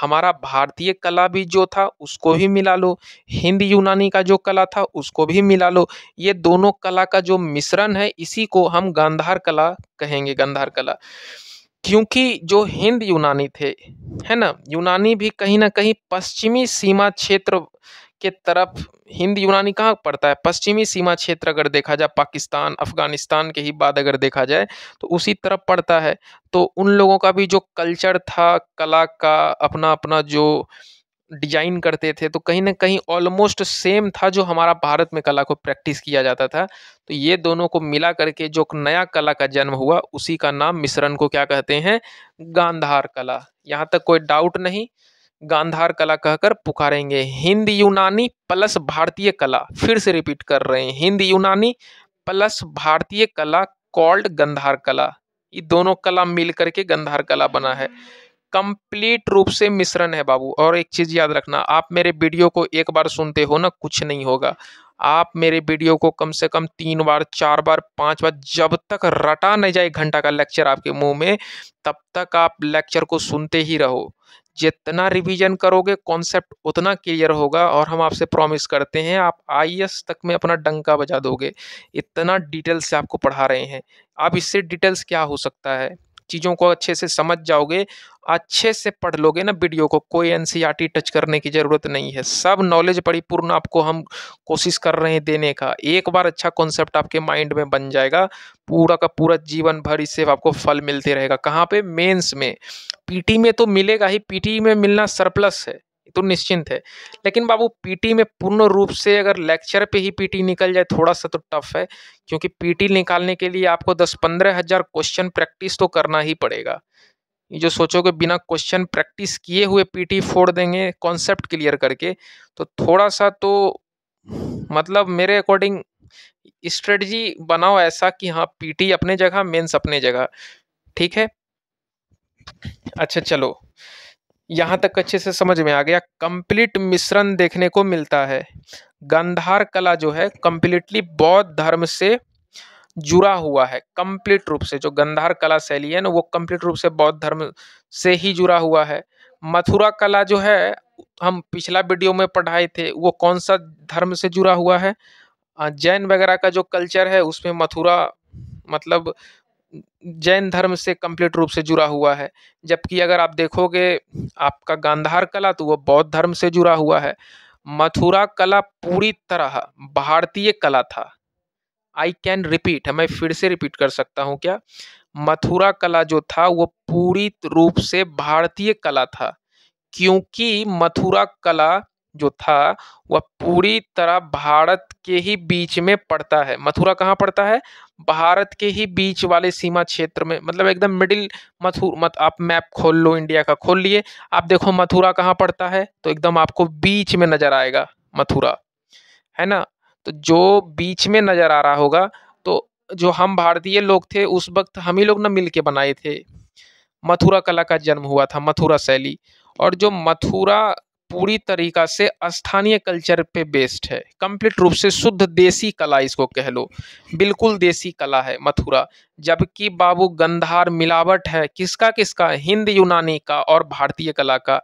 हमारा भारतीय कला भी जो था उसको भी मिला लो हिंद यूनानी का जो कला था उसको भी मिला लो ये दोनों कला का जो मिश्रण है इसी को हम गांधार कला कहेंगे गांधार कला क्योंकि जो हिंद यूनानी थे है ना यूनानी भी कहीं ना कहीं पश्चिमी सीमा क्षेत्र के तरफ हिंद यूनानी कहाँ पड़ता है पश्चिमी सीमा क्षेत्र अगर देखा जाए पाकिस्तान अफ़गानिस्तान के ही बाद अगर देखा जाए तो उसी तरफ पड़ता है तो उन लोगों का भी जो कल्चर था कला का अपना अपना जो डिजाइन करते थे तो कहीं ना कहीं ऑलमोस्ट सेम था जो हमारा भारत में कला को प्रैक्टिस किया जाता था तो ये दोनों को मिला करके जो नया कला का जन्म हुआ उसी का नाम मिश्रण को क्या कहते हैं गांधार कला यहाँ तक कोई डाउट नहीं गांधार कला कहकर पुकारेंगे हिंद यूनानी प्लस भारतीय कला फिर से रिपीट कर रहे हैं हिंद यूनानी प्लस भारतीय कला कॉल्ड गंधार कला ये दोनों कला मिल करके गंधार कला बना है कंप्लीट रूप से मिश्रण है बाबू और एक चीज़ याद रखना आप मेरे वीडियो को एक बार सुनते हो ना कुछ नहीं होगा आप मेरे वीडियो को कम से कम तीन बार चार बार पांच बार जब तक रटा नहीं जाए घंटा का लेक्चर आपके मुंह में तब तक आप लेक्चर को सुनते ही रहो जितना रिवीजन करोगे कॉन्सेप्ट उतना क्लियर होगा और हम आपसे प्रॉमिस करते हैं आप आई तक में अपना डंका बजा दोगे इतना डिटेल्स से आपको पढ़ा रहे हैं अब इससे डिटेल्स क्या हो सकता है चीज़ों को अच्छे से समझ जाओगे अच्छे से पढ़ लोगे ना वीडियो को कोई एन टच e करने की ज़रूरत नहीं है सब नॉलेज परिपूर्ण आपको हम कोशिश कर रहे हैं देने का एक बार अच्छा कॉन्सेप्ट आपके माइंड में बन जाएगा पूरा का पूरा जीवन भर इससे आपको फल मिलते रहेगा कहाँ पे मेंस में पीटी में तो मिलेगा ही पीटी में मिलना सरप्लस है तो निश्चिंत है लेकिन बाबू पीटी में पूर्ण रूप से अगर लेक्चर पे ही पीटी निकल जाए थोड़ा सा तो टफ है क्योंकि पीटी निकालने के लिए आपको दस पंद्रह हज़ार क्वेश्चन प्रैक्टिस तो करना ही पड़ेगा ये जो सोचोगे बिना क्वेश्चन प्रैक्टिस किए हुए पीटी फोड़ देंगे कॉन्सेप्ट क्लियर करके तो थोड़ा सा तो मतलब मेरे अकॉर्डिंग स्ट्रेटजी बनाओ ऐसा कि हाँ पीटी अपने जगह मेंस अपने जगह ठीक है अच्छा चलो यहाँ तक अच्छे से समझ में आ गया कंप्लीट मिश्रण देखने को मिलता है गंधार कला जो है कंप्लीटली बौद्ध धर्म से जुड़ा हुआ है कंप्लीट रूप से जो गंधार कला शैली है ना वो कंप्लीट रूप से बौद्ध धर्म से ही जुड़ा हुआ है मथुरा कला जो है हम पिछला वीडियो में पढ़ाए थे वो कौन सा धर्म से जुड़ा हुआ है जैन वगैरह का जो कल्चर है उसमें मथुरा मतलब जैन धर्म से कंप्लीट रूप से जुड़ा हुआ है जबकि अगर आप देखोगे आपका गांधार कला तो वह बौद्ध धर्म से जुड़ा हुआ है मथुरा कला पूरी तरह भारतीय कला था आई कैन रिपीट मैं फिर से रिपीट कर सकता हूँ क्या मथुरा कला जो था वो पूरी रूप से भारतीय कला था क्योंकि मथुरा कला जो था वह पूरी तरह भारत के ही बीच में पड़ता है मथुरा कहाँ पड़ता है भारत के ही बीच वाले सीमा क्षेत्र में मतलब एकदम मिडिल मथुर मत आप मैप खोल लो इंडिया का खोल लिए आप देखो मथुरा कहाँ पड़ता है तो एकदम आपको बीच में नज़र आएगा मथुरा है ना तो जो बीच में नज़र आ रहा होगा तो जो हम भारतीय लोग थे उस वक्त हम ही लोग ना मिल के बनाए थे मथुरा कला का जन्म हुआ था मथुरा शैली और जो मथुरा पूरी तरीका से स्थानीय कल्चर पे बेस्ड है कंप्लीट रूप से शुद्ध देसी कला इसको कह लो बिल्कुल देसी कला है मथुरा जबकि बाबू गंधार मिलावट है किसका किसका हिंद यूनानी का और भारतीय कला का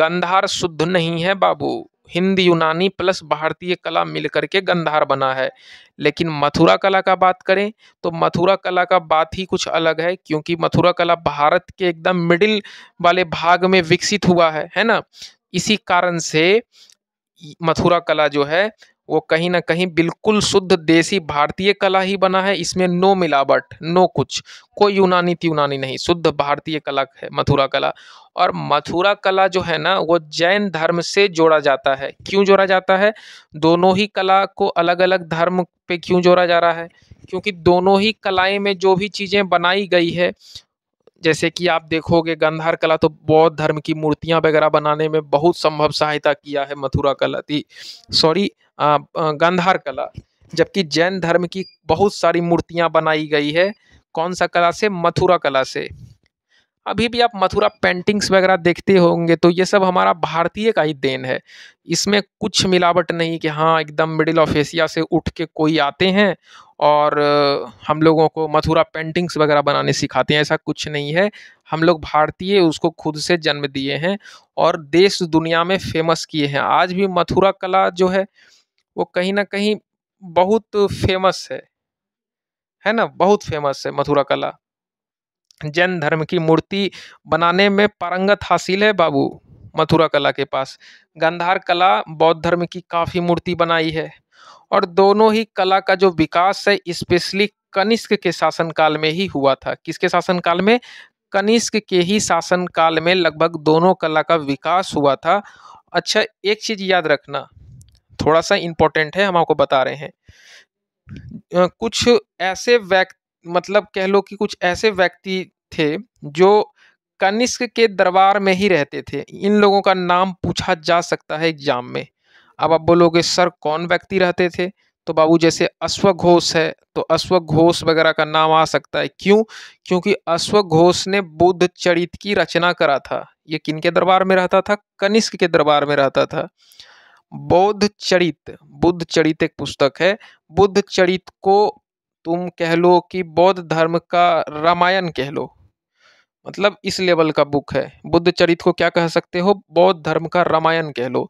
गंधार शुद्ध नहीं है बाबू हिंद यूनानी प्लस भारतीय कला मिलकर के गंधार बना है लेकिन मथुरा कला का बात करें तो मथुरा कला का बात ही कुछ अलग है क्योंकि मथुरा कला भारत के एकदम मिडिल वाले भाग में विकसित हुआ है है ना इसी कारण से मथुरा कला जो है वो कहीं ना कहीं बिल्कुल शुद्ध देसी भारतीय कला ही बना है इसमें नो मिलावट नो कुछ कोई यूनानी त्यूनानी नहीं शुद्ध भारतीय कला है मथुरा कला और मथुरा कला जो है ना वो जैन धर्म से जोड़ा जाता है क्यों जोड़ा जाता है दोनों ही कला को अलग अलग धर्म पे क्यों जोड़ा जा रहा है क्योंकि दोनों ही कलाएं में जो भी चीज़ें बनाई गई है जैसे कि आप देखोगे गंधार कला तो बौद्ध धर्म की मूर्तियां वगैरह बनाने में बहुत संभव सहायता किया है मथुरा कला थी सॉरी गंधार कला जबकि जैन धर्म की बहुत सारी मूर्तियां बनाई गई है कौन सा कला से मथुरा कला से अभी भी आप मथुरा पेंटिंग्स वगैरह देखते होंगे तो ये सब हमारा भारतीय का ही देन है इसमें कुछ मिलावट नहीं कि हाँ एकदम मिडिल ऑफ एशिया से उठ के कोई आते हैं और हम लोगों को मथुरा पेंटिंग्स वगैरह बनाने सिखाते हैं ऐसा कुछ नहीं है हम लोग भारतीय उसको खुद से जन्म दिए हैं और देश दुनिया में फेमस किए हैं आज भी मथुरा कला जो है वो कहीं ना कहीं बहुत फेमस है है ना बहुत फेमस है मथुरा कला जैन धर्म की मूर्ति बनाने में पारंगत हासिल है बाबू मथुरा कला के पास गंधार कला बौद्ध धर्म की काफ़ी मूर्ति बनाई है और दोनों ही कला का जो विकास है स्पेशली कनिष्क के शासनकाल में ही हुआ था किसके शासनकाल में कनिष्क के ही शासनकाल में लगभग दोनों कला का विकास हुआ था अच्छा एक चीज़ याद रखना थोड़ा सा इम्पोर्टेंट है हम आपको बता रहे हैं कुछ ऐसे व्यक्ति मतलब कह लो कि कुछ ऐसे व्यक्ति थे जो कनिष्क के दरबार में ही रहते थे इन लोगों का नाम पूछा जा सकता है एग्जाम में अब आप बोलोगे सर कौन व्यक्ति रहते थे तो बाबू जैसे अश्व घोष है तो अश्व घोष वगैरह का नाम आ सकता है क्यों क्योंकि अश्व घोष ने बुद्ध चरित की रचना करा था ये किन के दरबार में रहता था कनिष्क के दरबार में रहता था बौद्ध चरित बुद्ध चरित एक पुस्तक है बुद्ध चरित को तुम कह लो कि बौद्ध धर्म का रामायण कह लो मतलब इस लेवल का बुक है बुद्ध चरित को क्या कह सकते हो बौद्ध धर्म का रामायण कह लो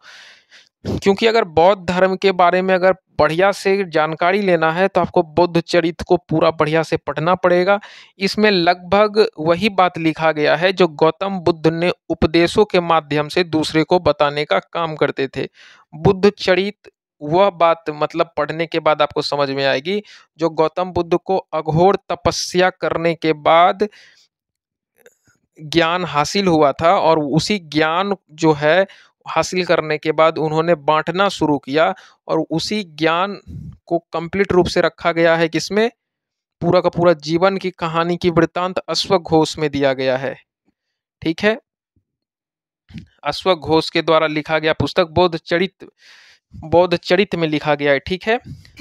क्योंकि अगर बौद्ध धर्म के बारे में अगर बढ़िया से जानकारी लेना है तो आपको बौद्ध चरित को पूरा बढ़िया से पढ़ना पड़ेगा इसमें लगभग वही बात लिखा गया है जो गौतम बुद्ध ने उपदेशों के माध्यम से दूसरे को बताने का काम करते थे बुद्ध चरित वह बात मतलब पढ़ने के बाद आपको समझ में आएगी जो गौतम बुद्ध को अघोर तपस्या करने के बाद ज्ञान हासिल हुआ था और उसी ज्ञान जो है हासिल करने के बाद उन्होंने बांटना शुरू किया और उसी ज्ञान को कंप्लीट रूप से रखा गया है किसमें पूरा का पूरा जीवन की कहानी की वृत्तांत अश्वघोष में दिया गया है ठीक है अश्वघोष के द्वारा लिखा गया पुस्तक बोध चरित्र बौद्ध चरित में लिखा गया है ठीक है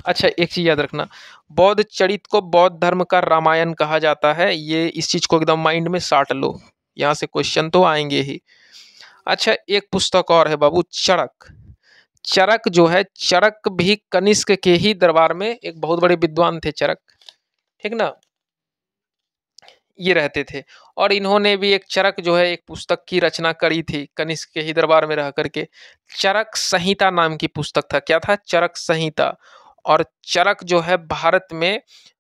अच्छा एक चीज़ याद रखना बौद्ध चरित को बौद्ध धर्म का रामायण कहा जाता है ये इस चीज़ को एकदम माइंड में साट लो यहाँ से क्वेश्चन तो आएंगे ही अच्छा एक पुस्तक और है बाबू चरक चरक जो है चरक भी कनिष्क के ही दरबार में एक बहुत बड़े विद्वान थे चरक ठीक ना ये रहते थे और इन्होंने भी एक चरक जो है एक पुस्तक की रचना करी थी कनिष्क के ही दरबार में रह करके चरक संहिता नाम की पुस्तक था क्या था चरक संहिता और चरक जो है भारत में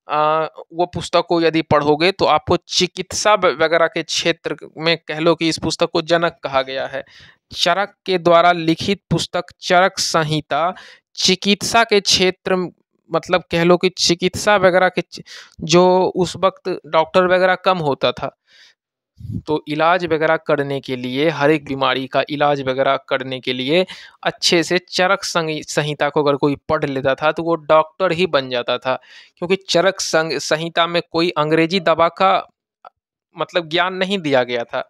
आ, वो पुस्तक को यदि पढ़ोगे तो आपको चिकित्सा वगैरह के क्षेत्र में कह लो कि इस पुस्तक को जनक कहा गया है चरक के द्वारा लिखित पुस्तक चरक संहिता चिकित्सा के क्षेत्र मतलब कह लो कि चिकित्सा वगैरह के जो उस वक्त डॉक्टर वगैरह कम होता था तो इलाज वगैरह करने के लिए हर एक बीमारी का इलाज वगैरह करने के लिए अच्छे से चरक संहिता को अगर कोई पढ़ लेता था तो वो डॉक्टर ही बन जाता था क्योंकि चरक संहिता में कोई अंग्रेजी दवा का मतलब ज्ञान नहीं दिया गया था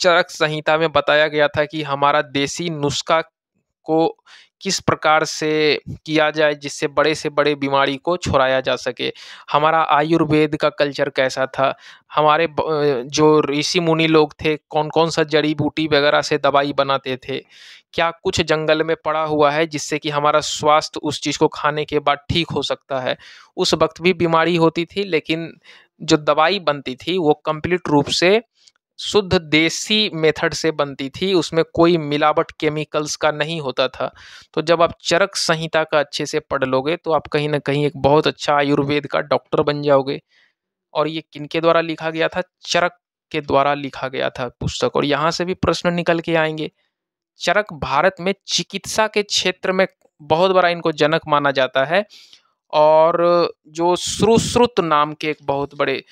चरक संहिता में बताया गया था कि हमारा देसी नुस्खा को किस प्रकार से किया जाए जिससे बड़े से बड़े बीमारी को छुड़ाया जा सके हमारा आयुर्वेद का कल्चर कैसा था हमारे जो ऋषि मुनि लोग थे कौन कौन सा जड़ी बूटी वगैरह से दवाई बनाते थे क्या कुछ जंगल में पड़ा हुआ है जिससे कि हमारा स्वास्थ्य उस चीज़ को खाने के बाद ठीक हो सकता है उस वक्त भी बीमारी होती थी लेकिन जो दवाई बनती थी वो कंप्लीट रूप से शुद्ध देसी मेथड से बनती थी उसमें कोई मिलावट केमिकल्स का नहीं होता था तो जब आप चरक संहिता का अच्छे से पढ़ लोगे तो आप कहीं ना कहीं एक बहुत अच्छा आयुर्वेद का डॉक्टर बन जाओगे और ये किनके द्वारा लिखा गया था चरक के द्वारा लिखा गया था पुस्तक और यहाँ से भी प्रश्न निकल के आएंगे चरक भारत में चिकित्सा के क्षेत्र में बहुत बड़ा इनको जनक माना जाता है और जो श्रुश्रुत नाम के एक बहुत बड़े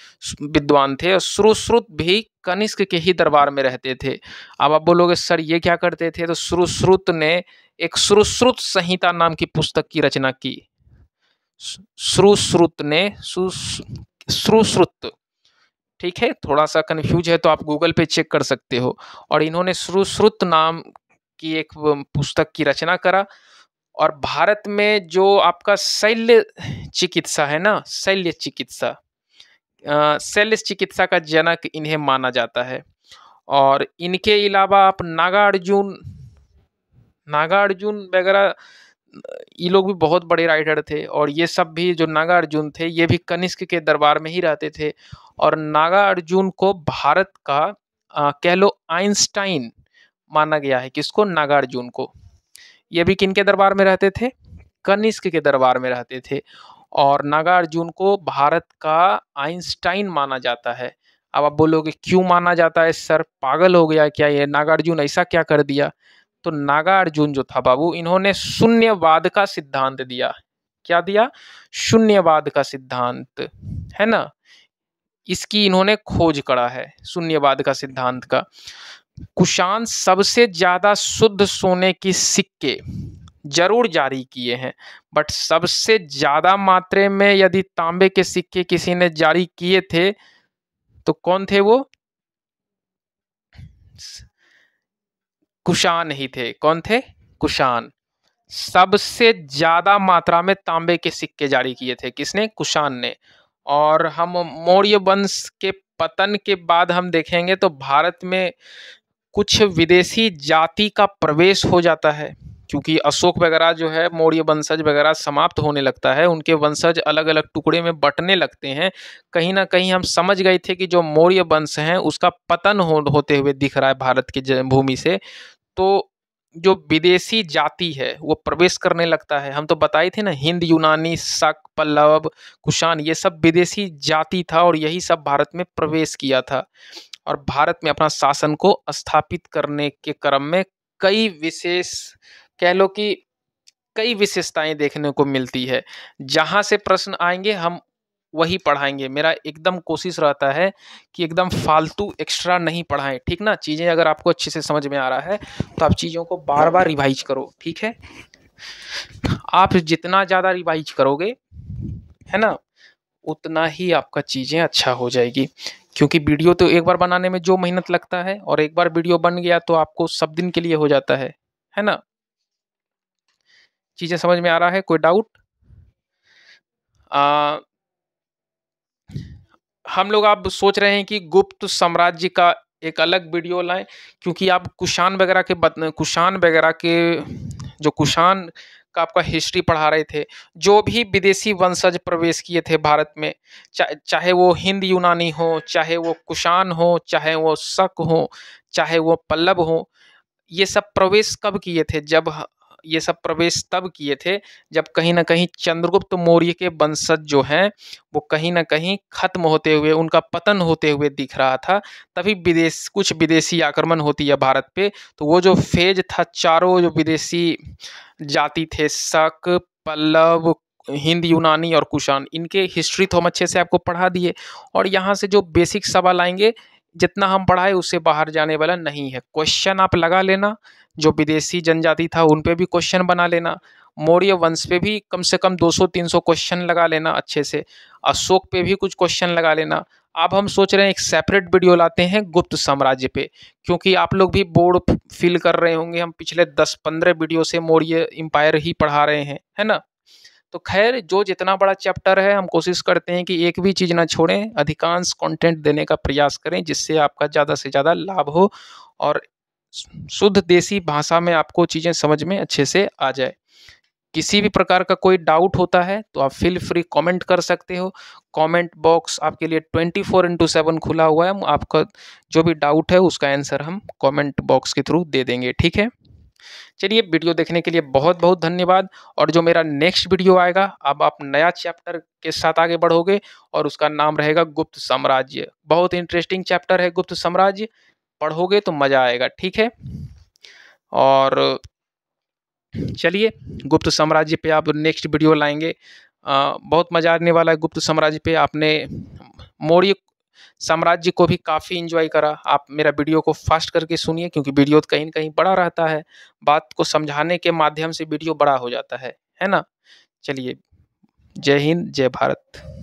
विद्वान थे और श्रुश्रुत भी कनिष्क के ही दरबार में रहते थे अब आप बोलोगे सर ये क्या करते थे तो सुश्रुत ने एक सुश्रुत संहिता नाम की पुस्तक की रचना की श्रुश्रुत ने श्रुश्रुत ठीक है थोड़ा सा कन्फ्यूज है तो आप गूगल पे चेक कर सकते हो और इन्होंने सुश्रुत नाम की एक पुस्तक की रचना करा और भारत में जो आपका शल्य चिकित्सा है ना शल्य चिकित्सा शल्य चिकित्सा का जनक इन्हें माना जाता है और इनके अलावा आप नागार्जुन नागार्जुन वगैरह ये लोग भी बहुत बड़े राइटर थे और ये सब भी जो नागार्जुन थे ये भी कनिष्क के दरबार में ही रहते थे और नागार्जुन को भारत का आ, कह लो आइंस्टाइन माना गया है किसको नागार्जुन को ये भी किन के दरबार में रहते थे कनिष्क के दरबार में रहते थे और नागार्जुन को भारत का आइंस्टाइन माना जाता है अब आप बोलोगे क्यों माना जाता है सर पागल हो गया क्या ये नागार्जुन ऐसा क्या कर दिया तो नागार्जुन जो था बाबू इन्होंने शून्यवाद का सिद्धांत दिया क्या दिया शून्यवाद का सिद्धांत है ना इसकी इन्होंने खोज करा है शून्यवाद का सिद्धांत का कुशान सबसे ज्यादा शुद्ध सोने की सिक्के जरूर जारी किए हैं बट सबसे ज़्यादा मात्रे में यदि तांबे के सिक्के किसी ने जारी किए थे तो कौन थे वो कुशान ही थे कौन थे कुशान सबसे ज़्यादा मात्रा में तांबे के सिक्के जारी किए थे किसने कुशान ने और हम मौर्य वंश के पतन के बाद हम देखेंगे तो भारत में कुछ विदेशी जाति का प्रवेश हो जाता है क्योंकि अशोक वगैरह जो है मौर्य वंशज वगैरह समाप्त होने लगता है उनके वंशज अलग अलग टुकड़े में बटने लगते हैं कहीं ना कहीं हम समझ गए थे कि जो मौर्य वंश हैं उसका पतन हो, होते हुए दिख रहा है भारत की भूमि से तो जो विदेशी जाति है वो प्रवेश करने लगता है हम तो बताए थे ना हिंद यूनानी शक पल्लव कुशान ये सब विदेशी जाति था और यही सब भारत में प्रवेश किया था और भारत में अपना शासन को स्थापित करने के क्रम में कई विशेष कह लो कि कई विशेषताएं देखने को मिलती है जहाँ से प्रश्न आएंगे हम वही पढ़ाएंगे मेरा एकदम कोशिश रहता है कि एकदम फालतू एक्स्ट्रा नहीं पढ़ाएं ठीक ना चीज़ें अगर आपको अच्छे से समझ में आ रहा है तो आप चीज़ों को बार बार रिवाइज करो ठीक है आप जितना ज़्यादा रिवाइज करोगे है ना उतना ही आपका चीज़ें अच्छा हो जाएगी क्योंकि वीडियो तो एक बार बनाने में जो मेहनत लगता है और एक बार वीडियो बन गया तो आपको सब दिन के लिए हो जाता है है ना चीज़ें समझ में आ रहा है कोई डाउट हम लोग आप सोच रहे हैं कि गुप्त साम्राज्य का एक अलग वीडियो लाएं क्योंकि आप कुशान वगैरह के बत, कुशान वगैरह के जो कुशान का आपका हिस्ट्री पढ़ा रहे थे जो भी विदेशी वंशज प्रवेश किए थे भारत में चा, चाहे वो हिंद यूनानी हो चाहे वो कुशान हो चाहे वो शक हो चाहे वो पल्लव हो ये सब प्रवेश कब किए थे जब ये सब प्रवेश तब किए थे जब कहीं ना कहीं चंद्रगुप्त मौर्य के वंशज जो हैं वो कहीं ना कहीं खत्म होते हुए उनका पतन होते हुए दिख रहा था तभी विदेश कुछ विदेशी आक्रमण होती है भारत पे तो वो जो फेज था चारों जो विदेशी जाति थे शक पल्लव हिंद यूनानी और कुषाण इनके हिस्ट्री तो हम अच्छे से आपको पढ़ा दिए और यहाँ से जो बेसिक सवाल आएंगे जितना हम पढ़ाए उससे बाहर जाने वाला नहीं है क्वेश्चन आप लगा लेना जो विदेशी जनजाति था उन पर भी क्वेश्चन बना लेना मौर्य वंश पे भी कम से कम 200-300 क्वेश्चन लगा लेना अच्छे से अशोक पे भी कुछ क्वेश्चन लगा लेना अब हम सोच रहे हैं एक सेपरेट वीडियो लाते हैं गुप्त साम्राज्य पे क्योंकि आप लोग भी बोर्ड फील कर रहे होंगे हम पिछले दस पंद्रह वीडियो से मौर्य एम्पायर ही पढ़ा रहे हैं है ना तो खैर जो जितना बड़ा चैप्टर है हम कोशिश करते हैं कि एक भी चीज़ ना छोड़ें अधिकांश कंटेंट देने का प्रयास करें जिससे आपका ज़्यादा से ज़्यादा लाभ हो और शुद्ध देसी भाषा में आपको चीज़ें समझ में अच्छे से आ जाए किसी भी प्रकार का कोई डाउट होता है तो आप फील फ्री कमेंट कर सकते हो कमेंट बॉक्स आपके लिए ट्वेंटी फोर इंटू सेवन खुला हुआ है आपका जो भी डाउट है उसका आंसर हम कमेंट बॉक्स के थ्रू दे देंगे ठीक है चलिए वीडियो देखने के लिए बहुत बहुत धन्यवाद और जो मेरा नेक्स्ट वीडियो आएगा अब आप नया चैप्टर के साथ आगे बढ़ोगे और उसका नाम रहेगा गुप्त साम्राज्य बहुत इंटरेस्टिंग चैप्टर है गुप्त साम्राज्य पढ़ोगे तो मज़ा आएगा ठीक है और चलिए गुप्त साम्राज्य पे आप नेक्स्ट वीडियो लाएंगे आ, बहुत मज़ा आने वाला है गुप्त साम्राज्य पे आपने मौर्य साम्राज्य को भी काफ़ी इन्जॉय करा आप मेरा वीडियो को फास्ट करके सुनिए क्योंकि वीडियो तो कहीं ना कहीं बड़ा रहता है बात को समझाने के माध्यम से वीडियो बड़ा हो जाता है है ना चलिए जय हिंद जय भारत